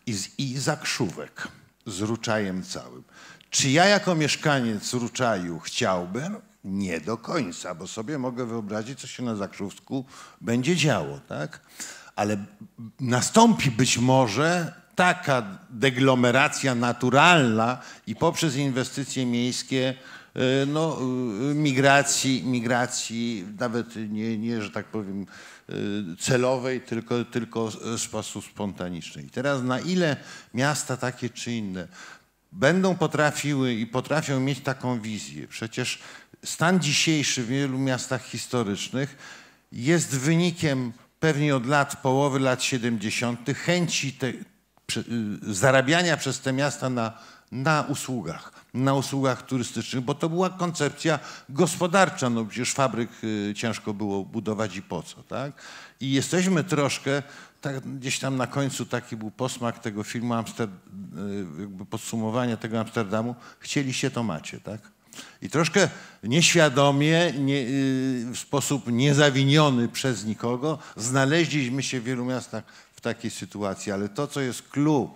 i, z, i zakrzówek z ruczajem całym. Czy ja jako mieszkaniec ruczaju chciałbym? Nie do końca, bo sobie mogę wyobrazić, co się na Zakrzówsku będzie działo, tak? Ale nastąpi być może taka deglomeracja naturalna i poprzez inwestycje miejskie e, no, e, migracji, migracji nawet nie, nie, że tak powiem, Y, celowej, tylko, tylko w sposób spontaniczny. I teraz na ile miasta takie czy inne będą potrafiły i potrafią mieć taką wizję? Przecież stan dzisiejszy w wielu miastach historycznych jest wynikiem pewnie od lat, połowy lat 70., chęci te, y, zarabiania przez te miasta na, na usługach na usługach turystycznych, bo to była koncepcja gospodarcza, no przecież fabryk y, ciężko było budować i po co, tak? I jesteśmy troszkę, tak, gdzieś tam na końcu taki był posmak tego filmu, Amster, y, jakby podsumowanie tego Amsterdamu, chcieliście to macie, tak? I troszkę nieświadomie, nie, y, w sposób niezawiniony przez nikogo, znaleźliśmy się w wielu miastach w takiej sytuacji. Ale to, co jest clue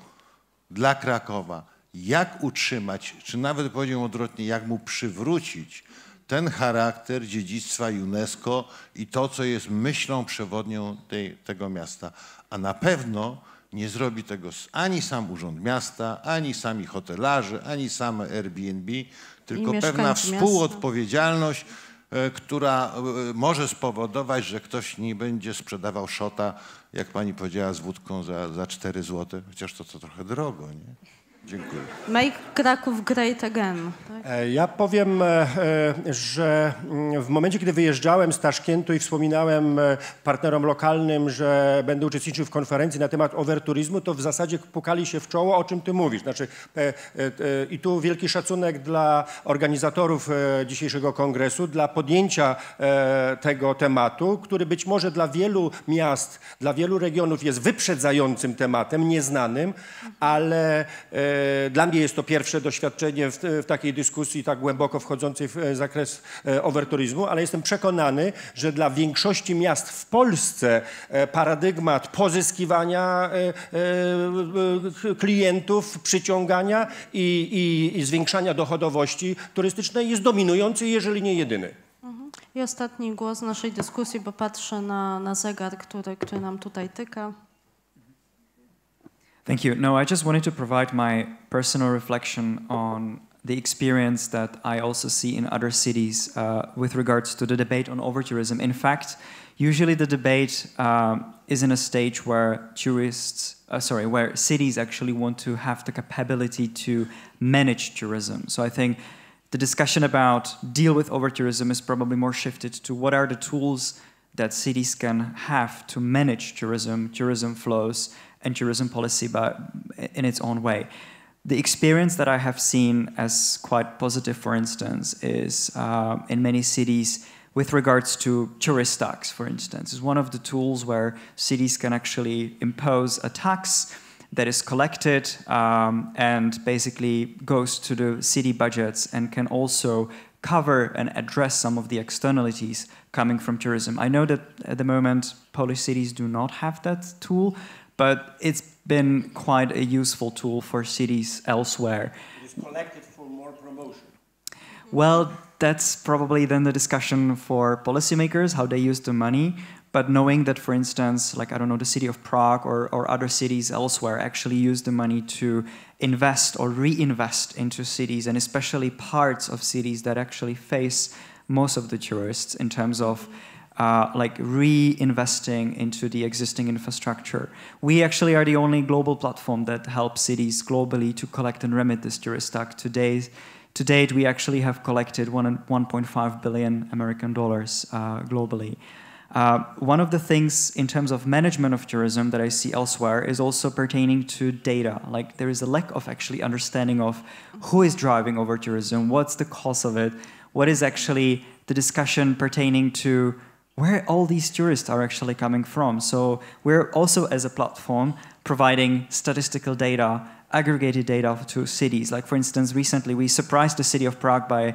dla Krakowa, jak utrzymać, czy nawet powiedziałem odwrotnie, jak mu przywrócić ten charakter dziedzictwa UNESCO i to, co jest myślą przewodnią tej, tego miasta. A na pewno nie zrobi tego ani sam Urząd Miasta, ani sami hotelarze, ani same Airbnb, tylko pewna współodpowiedzialność, miasta. E, która e, może spowodować, że ktoś nie będzie sprzedawał szota, jak pani powiedziała, z wódką za, za 4 zł, chociaż to, to trochę drogo, nie? Dziękuję. Make Kraków great again. Tak? E, ja powiem, e, e, że mm, w momencie, kiedy wyjeżdżałem z Taszkentu i wspominałem partnerom lokalnym, że będę uczestniczył w konferencji na temat overturyzmu, to w zasadzie pukali się w czoło, o czym ty mówisz. Znaczy, I tu wielki szacunek dla organizatorów dzisiejszego kongresu, dla podjęcia tego tematu, który być może dla wielu miast, dla wielu regionów jest wyprzedzającym tematem, nieznanym, ale E, dla mnie jest to pierwsze doświadczenie w, w takiej dyskusji tak głęboko wchodzącej w e, zakres e, overturyzmu, ale jestem przekonany, że dla większości miast w Polsce paradygmat pozyskiwania klientów, przyciągania i, i, i zwiększania dochodowości turystycznej jest dominujący, jeżeli nie jedyny. Mhm. I ostatni głos naszej dyskusji, bo patrzę na, na zegar, który, który nam tutaj tyka. Thank you. No, I just wanted to provide my personal reflection on the experience that I also see in other cities uh, with regards to the debate on overtourism. In fact, usually the debate um, is in a stage where tourists, uh, sorry, where cities actually want to have the capability to manage tourism. So I think the discussion about deal with overtourism is probably more shifted to what are the tools that cities can have to manage tourism, tourism flows, and tourism policy by, in its own way. The experience that I have seen as quite positive, for instance, is uh, in many cities with regards to tourist tax, for instance, is one of the tools where cities can actually impose a tax that is collected um, and basically goes to the city budgets and can also cover and address some of the externalities coming from tourism. I know that at the moment Polish cities do not have that tool, but it's been quite a useful tool for cities elsewhere. It is collected for more promotion. Well, that's probably then the discussion for policymakers, how they use the money. But knowing that, for instance, like, I don't know, the city of Prague or, or other cities elsewhere actually use the money to invest or reinvest into cities and especially parts of cities that actually face most of the tourists in terms of uh, like reinvesting into the existing infrastructure. We actually are the only global platform that helps cities globally to collect and remit this tourist tax. Today, to date, we actually have collected 1.5 billion American dollars uh, globally. Uh, one of the things in terms of management of tourism that I see elsewhere is also pertaining to data. Like there is a lack of actually understanding of who is driving over tourism, what's the cause of it, what is actually the discussion pertaining to where all these tourists are actually coming from. So we're also, as a platform, providing statistical data, aggregated data to cities. Like, for instance, recently we surprised the city of Prague by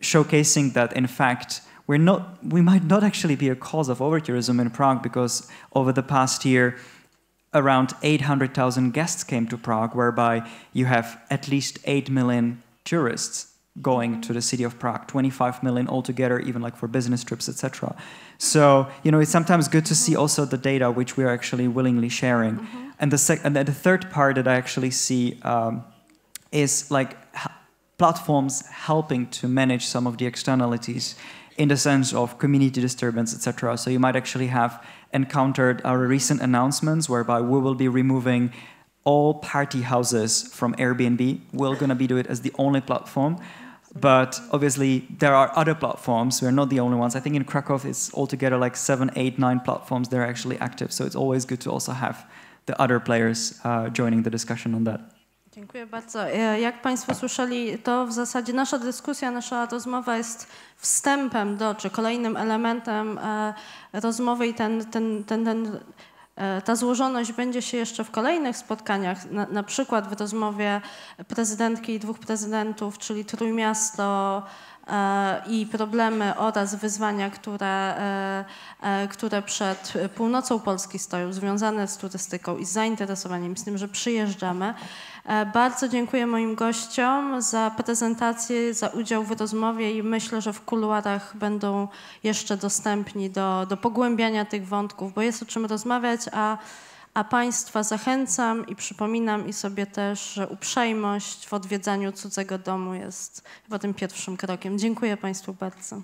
showcasing that, in fact, we're not, we might not actually be a cause of overtourism in Prague because over the past year, around 800,000 guests came to Prague, whereby you have at least 8 million tourists going to the city of Prague, 25 million altogether, even like for business trips, etc. So, you know, it's sometimes good to see also the data which we are actually willingly sharing. Mm -hmm. And, the sec- and the third part that I actually see um, is like platforms helping to manage some of the externalities in the sense of community disturbance, etc. So you might actually have encountered our uh, recent announcements whereby we will be removing all party houses from Airbnb. We're going to be do it as the only platform But obviously, there are other platforms. We're not the only ones. I think in Krakow, it's altogether like seven, eight, nine platforms that are actually active. So it's always good to also have the other players uh, joining the discussion on that. Dziękuję bardzo. E, jak Państwo słyszeli, to w zasadzie nasza dyskusja, nasza rozmowa jest wstępem do, czy kolejnym elementem e, rozmowy i ten, ten, ten, ten E, ta złożoność będzie się jeszcze w kolejnych spotkaniach, na, na przykład w rozmowie prezydentki i dwóch prezydentów, czyli Trójmiasto, e, i problemy oraz wyzwania, które, e, które przed północą Polski stoją, związane z turystyką i z zainteresowaniem, z tym, że przyjeżdżamy E, bardzo dziękuję moim gościom za prezentację, za udział w rozmowie i myślę, że w kuluarach będą jeszcze dostępni do, do pogłębiania tych wątków, bo jest o czym rozmawiać, a a Państwa zachęcam i przypominam i sobie też, że uprzejmość w odwiedzaniu cudzego domu jest chyba tym pierwszym krokiem. Dziękuję Państwu bardzo.